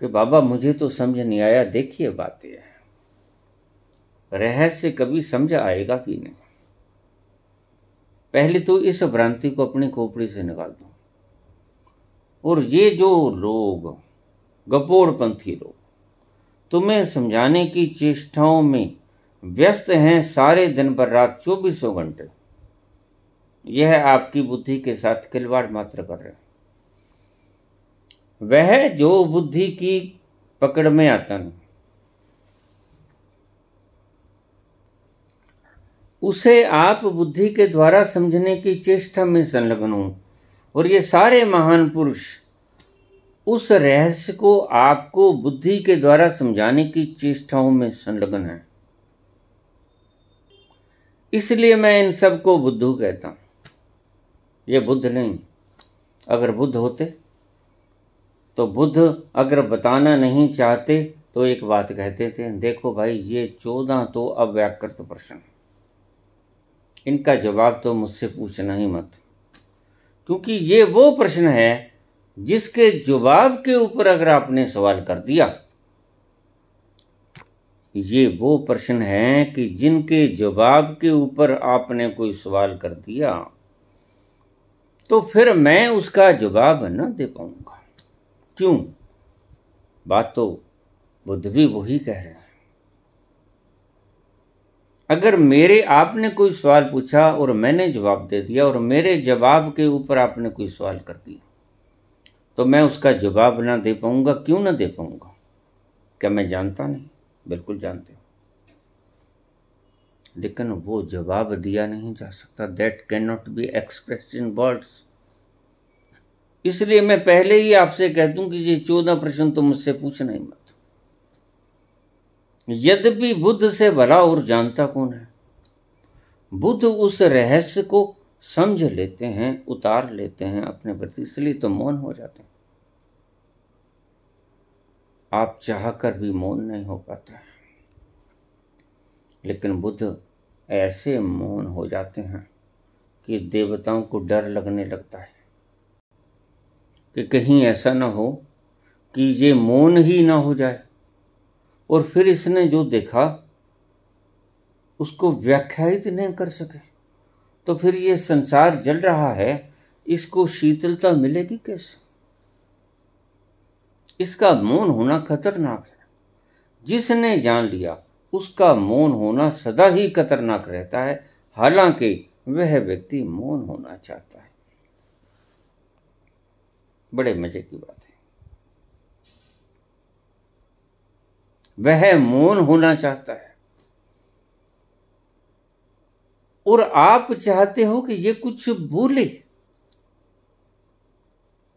[SPEAKER 1] कि बाबा मुझे तो समझ नहीं आया देखिए बात यह है रहस्य कभी समझ आएगा कि नहीं पहले तो इस भ्रांति को अपनी खोपड़ी से निकाल दो और ये जो लोग गपोड़पंथी लोग तुम्हें समझाने की चेष्टाओं में व्यस्त हैं सारे दिन भर रात चौबीसों घंटे यह आपकी बुद्धि के साथ खिलवाड़ मात्र कर रहे वह जो बुद्धि की पकड़ में आता नहीं उसे आप बुद्धि के द्वारा समझने की चेष्टा में संलग्न हूं और ये सारे महान पुरुष उस रहस्य को आपको बुद्धि के द्वारा समझाने की चेष्टाओं में संलग्न है इसलिए मैं इन सबको बुद्धू कहता हूं ये बुद्ध नहीं अगर बुद्ध होते तो बुद्ध अगर बताना नहीं चाहते तो एक बात कहते थे देखो भाई ये चौदह तो अव्याकृत प्रश्न इनका जवाब तो मुझसे पूछना ही मत क्योंकि ये वो प्रश्न है जिसके जवाब के ऊपर अगर आपने सवाल कर दिया ये वो प्रश्न है कि जिनके जवाब के ऊपर आपने कोई सवाल कर दिया तो फिर मैं उसका जवाब न दे पाऊंगा क्यों बात तो बुद्ध भी वही कह रहे हैं अगर मेरे आपने कोई सवाल पूछा और मैंने जवाब दे दिया और मेरे जवाब के ऊपर आपने कोई सवाल कर दिया तो मैं उसका जवाब ना दे पाऊंगा क्यों ना दे पाऊंगा क्या मैं जानता नहीं बिल्कुल जानते लेकिन वो जवाब दिया नहीं जा सकता that can not be express in words इसलिए मैं पहले ही आपसे कह दूं कि ये चौदह प्रश्न तो मुझसे पूछना ही मत यद्यपि बुद्ध से भला और जानता कौन है बुद्ध उस रहस्य को समझ लेते हैं उतार लेते हैं अपने प्रति इसलिए तो मौन हो जाते हैं आप चाहकर भी मौन नहीं हो पाता है लेकिन बुद्ध ऐसे मौन हो जाते हैं कि देवताओं को डर लगने लगता है कि कहीं ऐसा ना हो कि ये मौन ही ना हो जाए और फिर इसने जो देखा उसको व्याख्यात नहीं कर सके तो फिर ये संसार जल रहा है इसको शीतलता मिलेगी कैसे इसका मौन होना खतरनाक है जिसने जान लिया उसका मौन होना सदा ही खतरनाक रहता है हालांकि वह व्यक्ति मौन होना चाहता है बड़े मजे की बात वह मौन होना चाहता है और आप चाहते हो कि ये कुछ बोले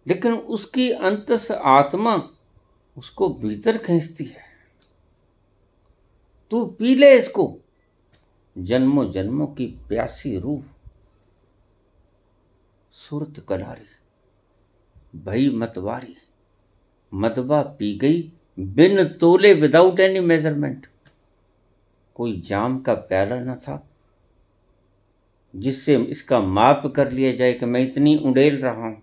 [SPEAKER 1] लेकिन उसकी अंतस आत्मा उसको भीतर खींचती है तू पी ले इसको जन्मों जन्मों की प्यासी रूह सुरत कलारी भई मतवारी मदबा पी गई बिन तोले विदाउट एनी मेजरमेंट कोई जाम का प्याला न था जिससे इसका माप कर लिया जाए कि मैं इतनी उड़ेल रहा हूं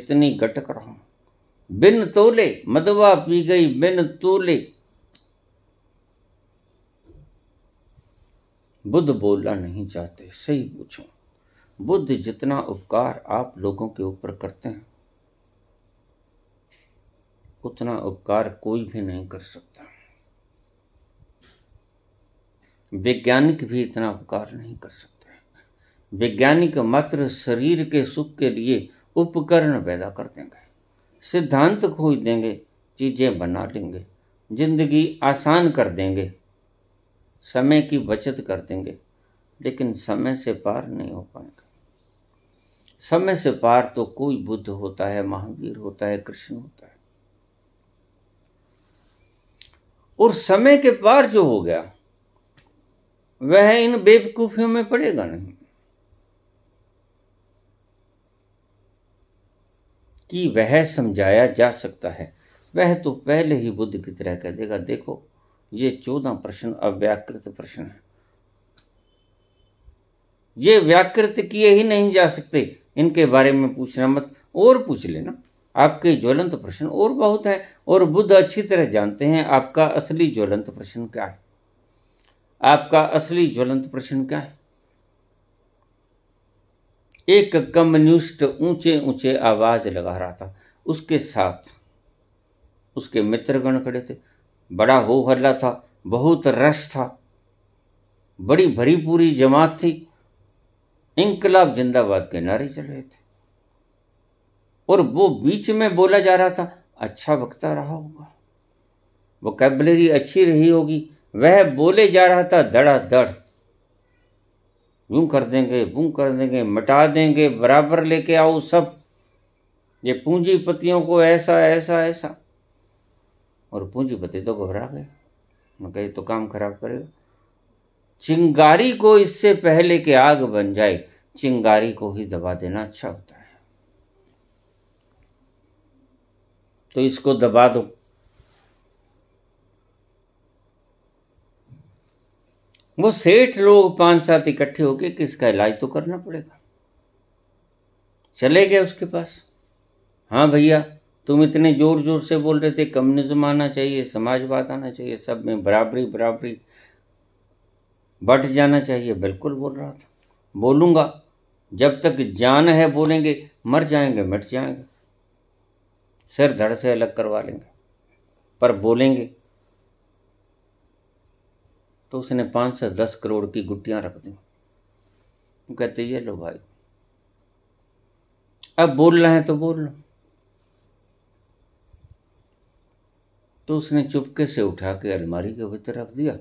[SPEAKER 1] इतनी गटक रहा हूं बिन तोले मदवा पी गई बिन तोले बुद्ध बोलना नहीं चाहते सही पूछो बुद्ध जितना उपकार आप लोगों के ऊपर करते हैं उतना उपकार कोई भी नहीं कर सकता वैज्ञानिक भी इतना उपकार नहीं कर सकते वैज्ञानिक मात्र शरीर के सुख के लिए उपकरण पैदा कर देंगे सिद्धांत खोज देंगे चीज़ें बना लेंगे जिंदगी आसान कर देंगे समय की बचत कर देंगे लेकिन समय से पार नहीं हो पाएंगे समय से पार तो कोई बुद्ध होता है महावीर होता है कृष्ण होता है और समय के पार जो हो गया वह इन बेवकूफियों में पड़ेगा नहीं कि वह समझाया जा सकता है वह तो पहले ही बुद्ध की तरह कह देगा देखो ये चौदह प्रश्न अव्याकृत प्रश्न है ये व्याकृत किए ही नहीं जा सकते इनके बारे में पूछना मत और पूछ लेना आपके ज्वलंत प्रश्न और बहुत है और बुद्ध अच्छी तरह जानते हैं आपका असली ज्वलंत प्रश्न क्या है आपका असली ज्वलंत प्रश्न क्या है एक कम्युनिस्ट ऊंचे ऊंचे आवाज लगा रहा था उसके साथ उसके मित्रगण खड़े थे बड़ा हो हल्ला था बहुत रश था बड़ी भरी पूरी जमात थी इंकलाब जिंदाबाद के नारे चल रहे थे और वो बीच में बोला जा रहा था अच्छा वक्ता रहा होगा वो कैबलेरी अच्छी रही होगी वह बोले जा रहा था धड़ाधड़ यूं कर देंगे बूं कर देंगे मिटा देंगे बराबर लेके आओ सब ये पूंजीपतियों को ऐसा ऐसा ऐसा और पूंजीपति तो घबरा गए मैं तो काम खराब करेगा चिंगारी को इससे पहले के आग बन जाए चिंगारी को ही दबा देना अच्छा होता है तो इसको दबा दो वो सेठ लोग पांच सात इकट्ठे होके कि इसका इलाज तो करना पड़ेगा चले गए उसके पास हाँ भैया तुम इतने जोर जोर से बोल रहे थे कम्युनिज्म आना चाहिए समाजवाद आना चाहिए सब में बराबरी बराबरी बट जाना चाहिए बिल्कुल बोल रहा था बोलूंगा जब तक जान है बोलेंगे मर जाएंगे मिट जाएंगे सिर धड़ से अलग करवा लेंगे पर बोलेंगे तो उसने पाँच से दस करोड़ की गुटियां रख दी वो कहते ये लो भाई अब बोलना है तो बोल लो तो उसने चुपके से उठा के अलमारी के भीतर रख दिया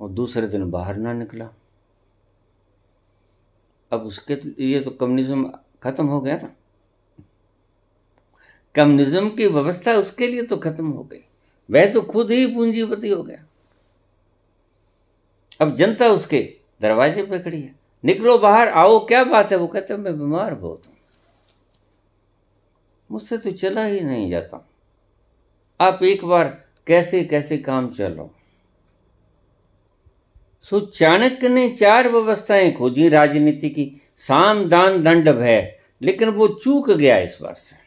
[SPEAKER 1] और दूसरे दिन बाहर ना निकला अब उसके तो, ये तो कम्युनिज्म खत्म हो गया ना कम्युनिज्म की व्यवस्था उसके लिए तो खत्म हो गई वह तो खुद ही पूंजीपति हो गया अब जनता उसके दरवाजे पे खड़ी है निकलो बाहर आओ क्या बात है वो कहते मैं बीमार बहुत हूं मुझसे तो चला ही नहीं जाता आप एक बार कैसे कैसे काम चलो सो चाणक्य ने चार व्यवस्थाएं खोजी राजनीति की साम दान दंड भय लेकिन वो चूक गया इस बात से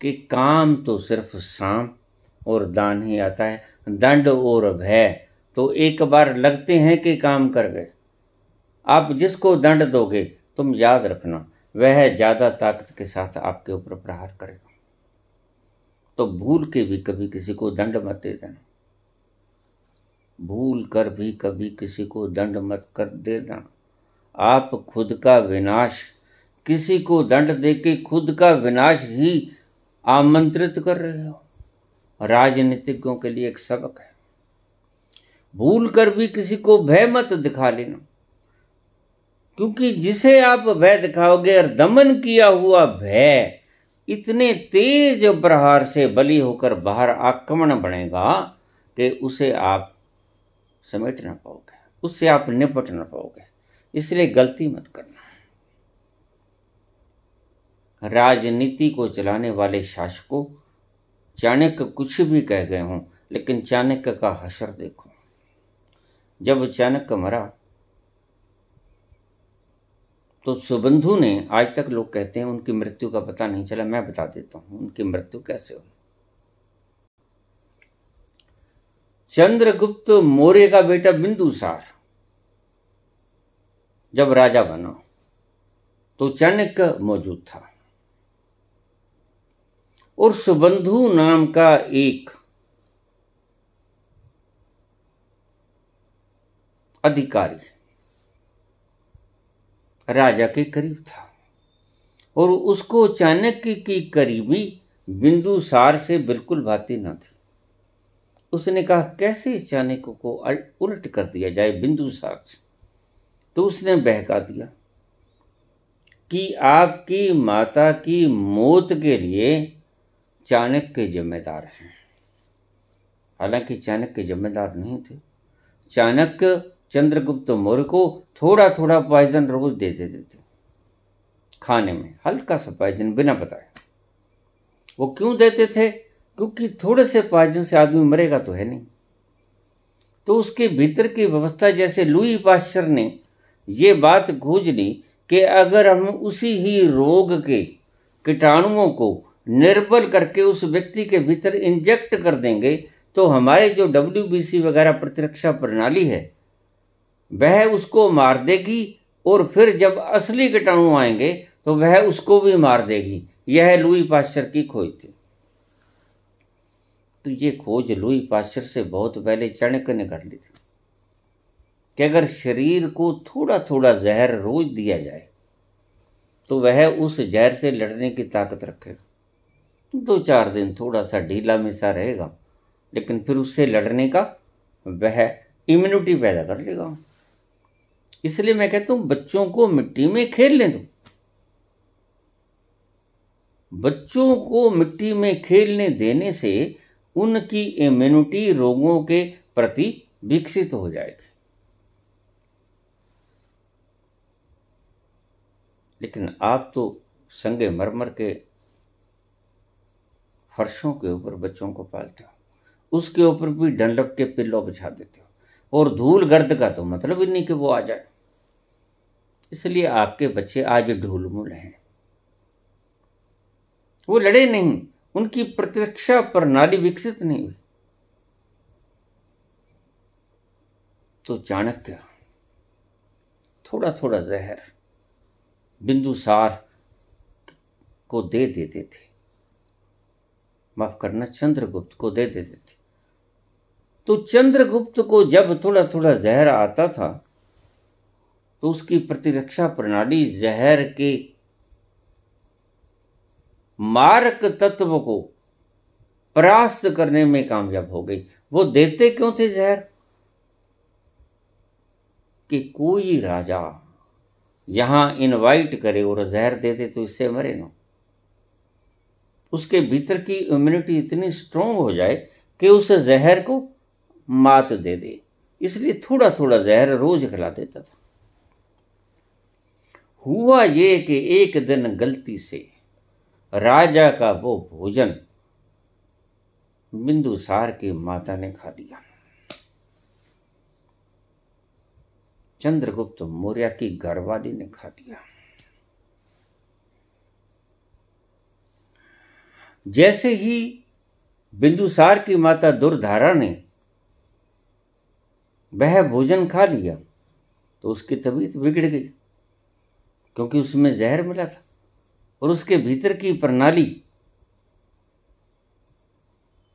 [SPEAKER 1] कि काम तो सिर्फ सांप और दान ही आता है दंड और भय तो एक बार लगते हैं कि काम कर गए आप जिसको दंड दोगे तुम याद रखना वह ज़्यादा ताकत के साथ आपके ऊपर प्रहार करेगा तो भूल के भी कभी किसी को दंड मत दे देना भूल कर भी कभी किसी को दंड मत कर दे देना आप खुद का विनाश किसी को दंड दे के खुद का विनाश ही आमंत्रित कर रहे हो राजनीतिज्ञों के लिए एक सबक है भूल कर भी किसी को भय मत दिखा लेना क्योंकि जिसे आप भय दिखाओगे और दमन किया हुआ भय इतने तेज प्रहार से बली होकर बाहर आक्रमण बनेगा कि उसे आप समेट ना पाओगे उससे आप निपट ना पाओगे इसलिए गलती मत करना राजनीति को चलाने वाले शासकों चाणक्य कुछ भी कह गए हों लेकिन चाणक्य का हशर देखो जब चाणक्य मरा तो सुबंधु ने आज तक लोग कहते हैं उनकी मृत्यु का पता नहीं चला मैं बता देता हूं उनकी मृत्यु कैसे हुई चंद्रगुप्त मौर्य का बेटा बिंदुसार जब राजा बना तो चाणक्य मौजूद था और सुबंधु नाम का एक अधिकारी राजा के करीब था और उसको चाणक्य की करीबी बिंदुसार से बिल्कुल भाती न थी उसने कहा कैसे चाणक्य को उलट कर दिया जाए बिंदुसार से तो उसने बहका दिया कि आपकी माता की मौत के लिए चाणक्य जिम्मेदार हैं हालांकि चाणक्य जिम्मेदार नहीं थे चाणक्य चंद्रगुप्त मौर्य को थोड़ा थोड़ा पॉइजन रोज दे देते थे खाने में हल्का सा पॉइजन बिना बताए वो क्यों देते थे क्योंकि थोड़े से पॉइजन से आदमी मरेगा तो है नहीं तो उसके भीतर की व्यवस्था जैसे लुई पाश्चर ने ये बात खोज ली कि अगर हम उसी ही रोग के कीटाणुओं को निर्बल करके उस व्यक्ति के भीतर इंजेक्ट कर देंगे तो हमारे जो डब्ल्यू वगैरह प्रतिरक्षा प्रणाली है वह उसको मार देगी और फिर जब असली कीटाणु आएंगे तो वह उसको भी मार देगी यह लुई पाश्चर की खोज थी तो ये खोज लुई पाश्चर से बहुत पहले चाणक्य ने कर ली थी कि अगर शरीर को थोड़ा थोड़ा जहर रोज दिया जाए तो वह उस जहर से लड़ने की ताकत रखेगा दो चार दिन थोड़ा सा ढीला मिसा रहेगा लेकिन फिर उससे लड़ने का वह इम्यूनिटी पैदा कर लेगा इसलिए मैं कहता हूं बच्चों को मिट्टी में खेलने दो बच्चों को मिट्टी में खेलने देने से उनकी इम्यूनिटी रोगों के प्रति विकसित हो जाएगी लेकिन आप तो संगे मरमर के फर्शों के ऊपर बच्चों को पालते हो उसके ऊपर भी डंडप के पिल्लो बिछा देते हो और धूल गर्द का तो मतलब ही नहीं कि वो आ जाए इसलिए आपके बच्चे आज ढूलमुल हैं वो लड़े नहीं उनकी प्रतिरक्षा प्रणाली विकसित नहीं हुई तो चाणक्य थोड़ा थोड़ा जहर बिंदुसार को दे देते थे माफ करना चंद्रगुप्त को दे देते थे तो चंद्रगुप्त को जब थोड़ा थोड़ा जहर आता था तो उसकी प्रतिरक्षा प्रणाली जहर के मारक तत्व को परास्त करने में कामयाब हो गई वो देते क्यों थे जहर कि कोई राजा यहां इनवाइट करे और जहर दे दे तो इससे मरे ना उसके भीतर की इम्यूनिटी इतनी स्ट्रोंग हो जाए कि उस जहर को मात दे दे इसलिए थोड़ा थोड़ा जहर रोज खिला देता था हुआ ये कि एक दिन गलती से राजा का वो भोजन बिंदुसार की माता ने खा लिया चंद्रगुप्त मौर्य की घरवाली ने खा लिया जैसे ही बिंदुसार की माता दुर्धारा ने वह भोजन खा लिया तो उसकी तबीयत बिगड़ गई क्योंकि उसमें जहर मिला था और उसके भीतर की प्रणाली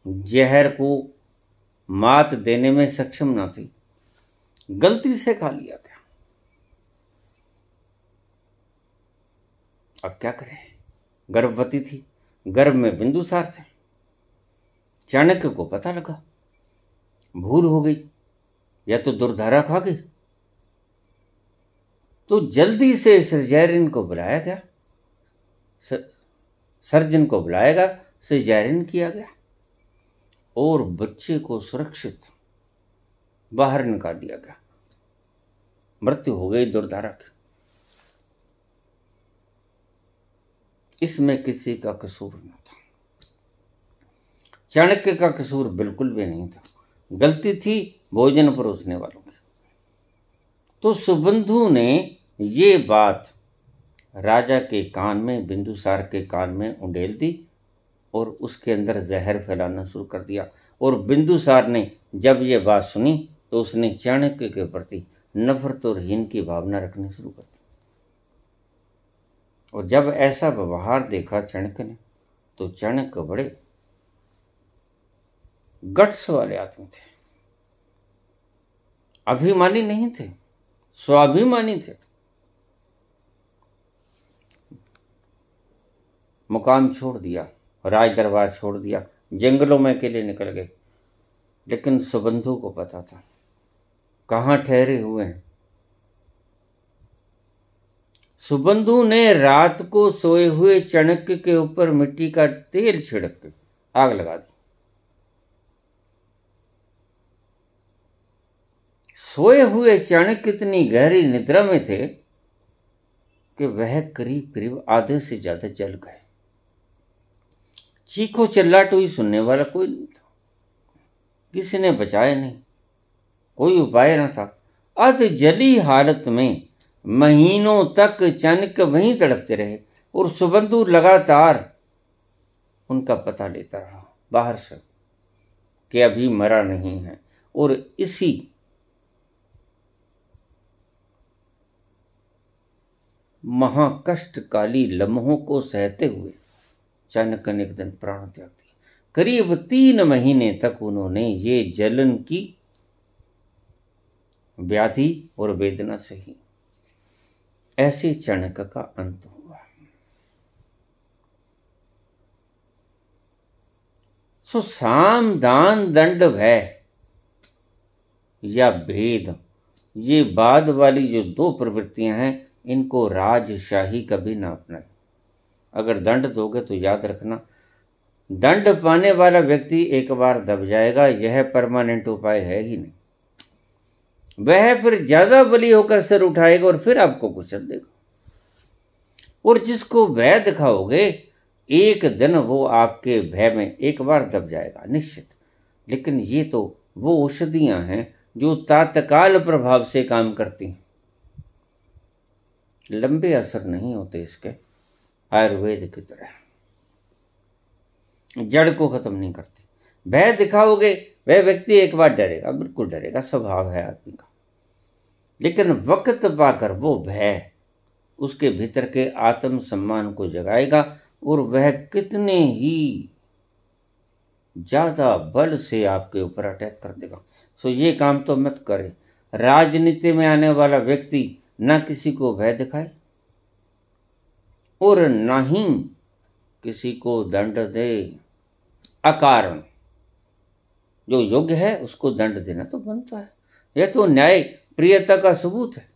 [SPEAKER 1] जहर को मात देने में सक्षम ना थी गलती से खा लिया गया अब क्या करें गर्भवती थी गर्भ में बिंदुसार थे चाणक्य को पता लगा भूल हो गई या तो दुर्धारा खा गई तो जल्दी से सर्जैरिन को बुलाया गया सर्जन को बुलाया गया सर्जैरिन किया गया और बच्चे को सुरक्षित बाहर निकाल दिया गया मृत्यु हो गई दुर्धारा की इसमें किसी का कसूर नहीं था चाणक्य का कसूर बिल्कुल भी नहीं था गलती थी भोजन परोसने वालों की तो सुबंधु ने ये बात राजा के कान में बिंदुसार के कान में उंडेल दी और उसके अंदर जहर फैलाना शुरू कर दिया और बिंदुसार ने जब यह बात सुनी तो उसने चाणक्य के प्रति नफरत और हीन की भावना रखनी शुरू कर दी और जब ऐसा व्यवहार देखा चणक ने तो चणक बड़े गट्स वाले आदमी थे अभिमानी नहीं थे स्वाभिमानी थे मुकाम छोड़ दिया राज दरबार छोड़ दिया जंगलों में अकेले निकल गए लेकिन सुबंधु को पता था कहाँ ठहरे हुए हैं सुबंधु ने रात को सोए हुए चणक्य के ऊपर मिट्टी का तेल छिड़क के आग लगा दी सोए हुए चणक कितनी गहरी निद्रा में थे कि वह करीब करीब आधे से ज्यादा जल गए चीखो चिल्लाट हुई सुनने वाला कोई नहीं था किसी ने बचाया नहीं कोई उपाय ना था अध जली हालत में महीनों तक चाणक्य वहीं तड़पते रहे और सुबंधु लगातार उनका पता लेता रहा बाहर से कि अभी मरा नहीं है और इसी महाकष्टकाली लम्हों को सहते हुए चाणक्य ने एक दिन प्राण त्याग दिया करीब तीन महीने तक उन्होंने ये जलन की व्याधि और वेदना सही ऐसी चणक का अंत हुआ सो साम दान दंड भय या भेद ये बाद वाली जो दो प्रवृत्तियां हैं इनको राजशाही कभी ना अपना अगर दंड दोगे तो याद रखना दंड पाने वाला व्यक्ति एक बार दब जाएगा यह परमानेंट उपाय है ही नहीं वह फिर ज्यादा बली होकर सिर उठाएगा और फिर आपको कुचल देगा और जिसको वह दिखाओगे एक दिन वो आपके भय में एक बार दब जाएगा निश्चित लेकिन ये तो वो औषधियां हैं जो तात्काल प्रभाव से काम करती हैं लंबे असर नहीं होते इसके आयुर्वेद की तरह जड़ को खत्म नहीं करती भय दिखाओगे वह व्यक्ति एक बार डरेगा बिल्कुल डरेगा स्वभाव है आदमी का लेकिन वक्त पाकर वो भय उसके भीतर के आत्म सम्मान को जगाएगा और वह कितने ही ज़्यादा बल से आपके ऊपर अटैक कर देगा सो ये काम तो मत करें राजनीति में आने वाला व्यक्ति ना किसी को भय दिखाए और ना ही किसी को दंड दे अकारण जो योग्य है उसको दंड देना तो बनता है यह तो न्याय प्रियता का सबूत है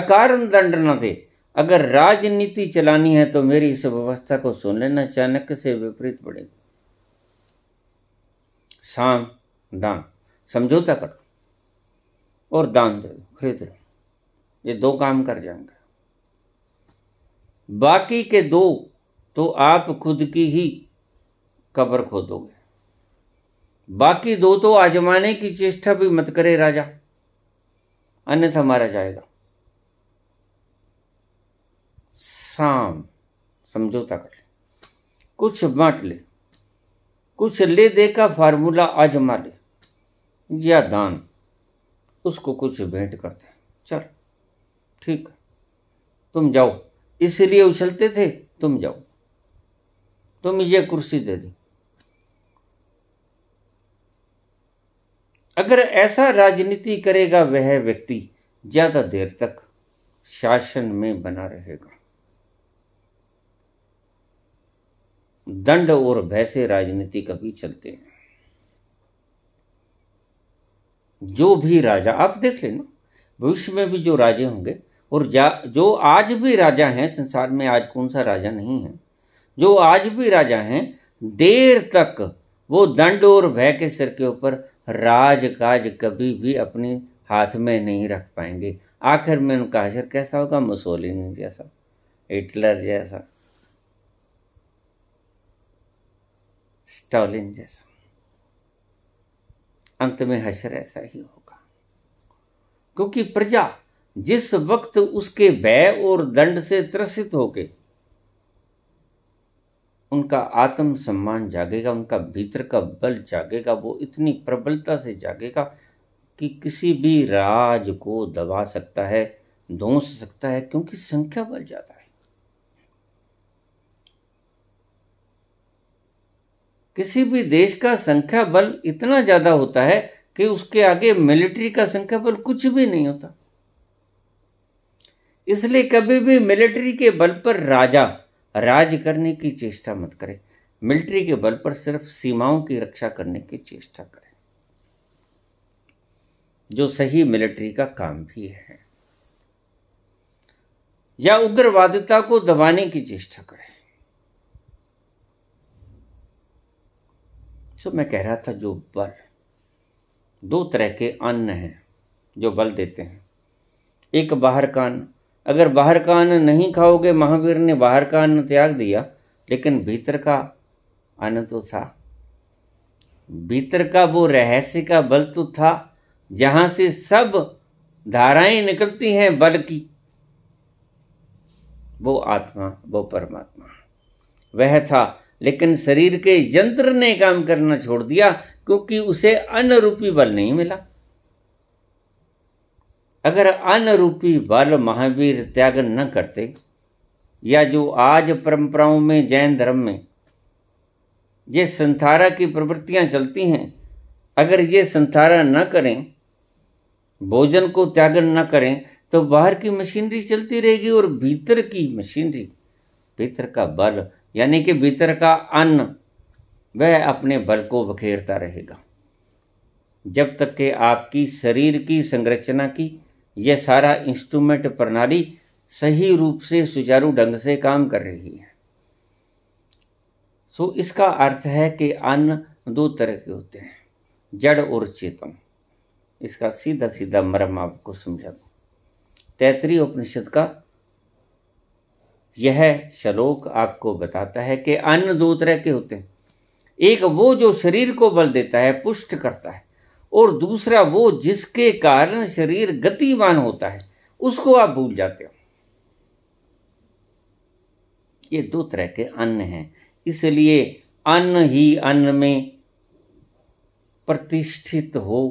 [SPEAKER 1] अकारण दंड न दे अगर राजनीति चलानी है तो मेरी इस व्यवस्था को सुन लेना चाणक्य से विपरीत पड़ेगी शाम दान समझौता करो और दान दे दो खरीद लो ये दो काम कर जाएंगे बाकी के दो तो आप खुद की ही कब्र खोदोगे बाकी दो तो आजमाने की चेष्टा भी मत करे राजा अन्यथा मारा जाएगा शाम समझौता कर ले कुछ बांट ले कुछ ले दे का फार्मूला आजमा ले या दान उसको कुछ भेंट करते चल ठीक तुम जाओ इसलिए उछलते थे तुम जाओ तुम ये कुर्सी दे दो अगर ऐसा राजनीति करेगा वह व्यक्ति ज्यादा देर तक शासन में बना रहेगा दंड और भय से राजनीति कभी चलते हैं जो भी राजा आप देख लेना भविष्य में भी जो राजे होंगे और जा जो आज भी राजा हैं संसार में आज कौन सा राजा नहीं है जो आज भी राजा हैं देर तक वो दंड और भय के सिर के ऊपर राज काज कभी भी अपने हाथ में नहीं रख पाएंगे आखिर में उनका हशर कैसा होगा मुसोलिन जैसा हिटलर जैसा स्टालिन जैसा अंत में हशर ऐसा ही होगा क्योंकि प्रजा जिस वक्त उसके भय और दंड से त्रसित होके उनका आत्म सम्मान जागेगा उनका भीतर का बल जागेगा वो इतनी प्रबलता से जागेगा कि किसी भी राज को दबा सकता है धोस सकता है क्योंकि संख्या बढ़ जाता है किसी भी देश का संख्या बल इतना ज्यादा होता है कि उसके आगे मिलिट्री का संख्या बल कुछ भी नहीं होता इसलिए कभी भी मिलिट्री के बल पर राजा राज करने की चेष्टा मत करें मिलिट्री के बल पर सिर्फ सीमाओं की रक्षा करने की चेष्टा करें जो सही मिलिट्री का काम भी है या उग्रवादिता को दबाने की चेष्टा करें सो मैं कह रहा था जो बल दो तरह के अन्न हैं जो बल देते हैं एक बाहर का अन्न अगर बाहर का अन्न नहीं खाओगे महावीर ने बाहर का अन्न त्याग दिया लेकिन भीतर का अन्न तो था भीतर का वो रहस्य का बल तो था जहां से सब धाराएं निकलती हैं बल की वो आत्मा वो परमात्मा वह था लेकिन शरीर के यंत्र ने काम करना छोड़ दिया क्योंकि उसे अन्य रूपी बल नहीं मिला अगर अन्न रूपी बल महावीर त्याग न करते या जो आज परंपराओं में जैन धर्म में ये संथारा की प्रवृत्तियां चलती हैं अगर ये संथारा न करें भोजन को त्यागन न करें तो बाहर की मशीनरी चलती रहेगी और भीतर की मशीनरी भीतर का बल यानी कि भीतर का अन्न वह अपने बल को बखेरता रहेगा जब तक कि आपकी शरीर की संरचना की यह सारा इंस्ट्रूमेंट प्रणाली सही रूप से सुचारू ढंग से काम कर रही है सो इसका अर्थ है कि अन्न दो तरह के होते हैं जड़ और चेतन इसका सीधा सीधा मरम आपको समझा दू तैतरी उपनिषद का यह श्लोक आपको बताता है कि अन्न दो तरह के होते हैं एक वो जो शरीर को बल देता है पुष्ट करता है और दूसरा वो जिसके कारण शरीर गतिवान होता है उसको आप भूल जाते हो ये दो तरह के अन्न हैं इसलिए अन्न ही अन्न में प्रतिष्ठित हो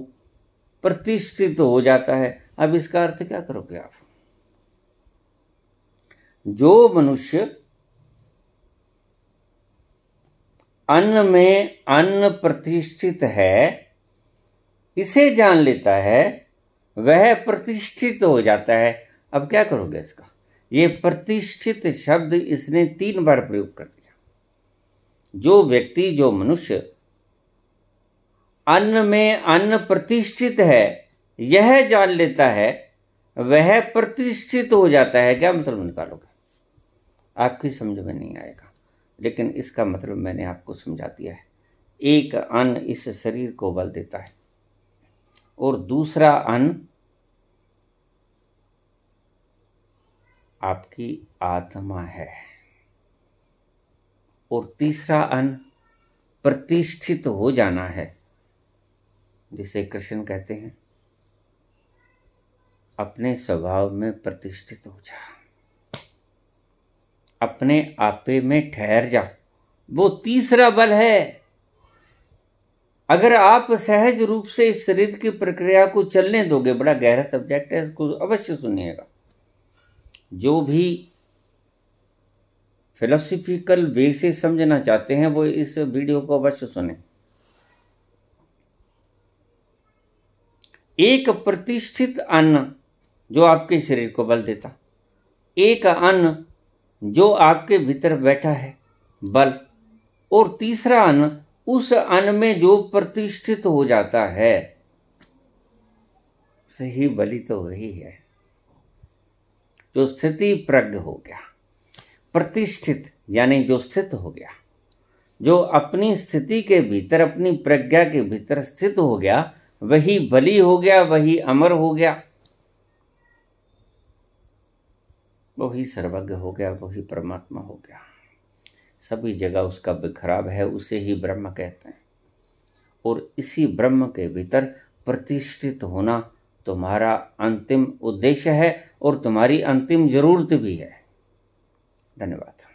[SPEAKER 1] प्रतिष्ठित हो जाता है अब इसका अर्थ क्या करोगे आप जो मनुष्य अन्न में अन्न प्रतिष्ठित है इसे जान लेता है वह प्रतिष्ठित हो जाता है अब क्या करोगे इसका ये प्रतिष्ठित शब्द इसने तीन बार प्रयोग कर दिया जो व्यक्ति जो मनुष्य अन्न में अन्न प्रतिष्ठित है यह जान लेता है वह प्रतिष्ठित हो जाता है क्या मतलब निकालोगे आपकी समझ में नहीं आएगा लेकिन इसका मतलब मैंने आपको समझा दिया है एक अन्न इस शरीर को बल देता है और दूसरा अन्न आपकी आत्मा है और तीसरा अन्न प्रतिष्ठित हो जाना है जिसे कृष्ण कहते हैं अपने स्वभाव में प्रतिष्ठित हो जा अपने आपे में ठहर जा वो तीसरा बल है अगर आप सहज रूप से इस शरीर की प्रक्रिया को चलने दोगे बड़ा गहरा सब्जेक्ट है इसको अवश्य सुनिएगा जो भी फिलोसफिकल वे से समझना चाहते हैं वो इस वीडियो को अवश्य सुने एक प्रतिष्ठित अन्न जो आपके शरीर को बल देता एक अन्न जो आपके भीतर बैठा है बल और तीसरा अन्न उस अन्न में जो प्रतिष्ठित हो जाता है सही बलि तो वही है जो स्थिति प्रज्ञ हो गया प्रतिष्ठित यानी जो स्थित हो गया जो अपनी स्थिति के भीतर अपनी प्रज्ञा के भीतर स्थित हो गया वही बलि हो गया वही अमर हो गया वही सर्वज्ञ हो गया वही परमात्मा हो गया सभी जगह उसका बिखराव है उसे ही ब्रह्म कहते हैं और इसी ब्रह्म के भीतर प्रतिष्ठित होना तुम्हारा अंतिम उद्देश्य है और तुम्हारी अंतिम जरूरत भी है धन्यवाद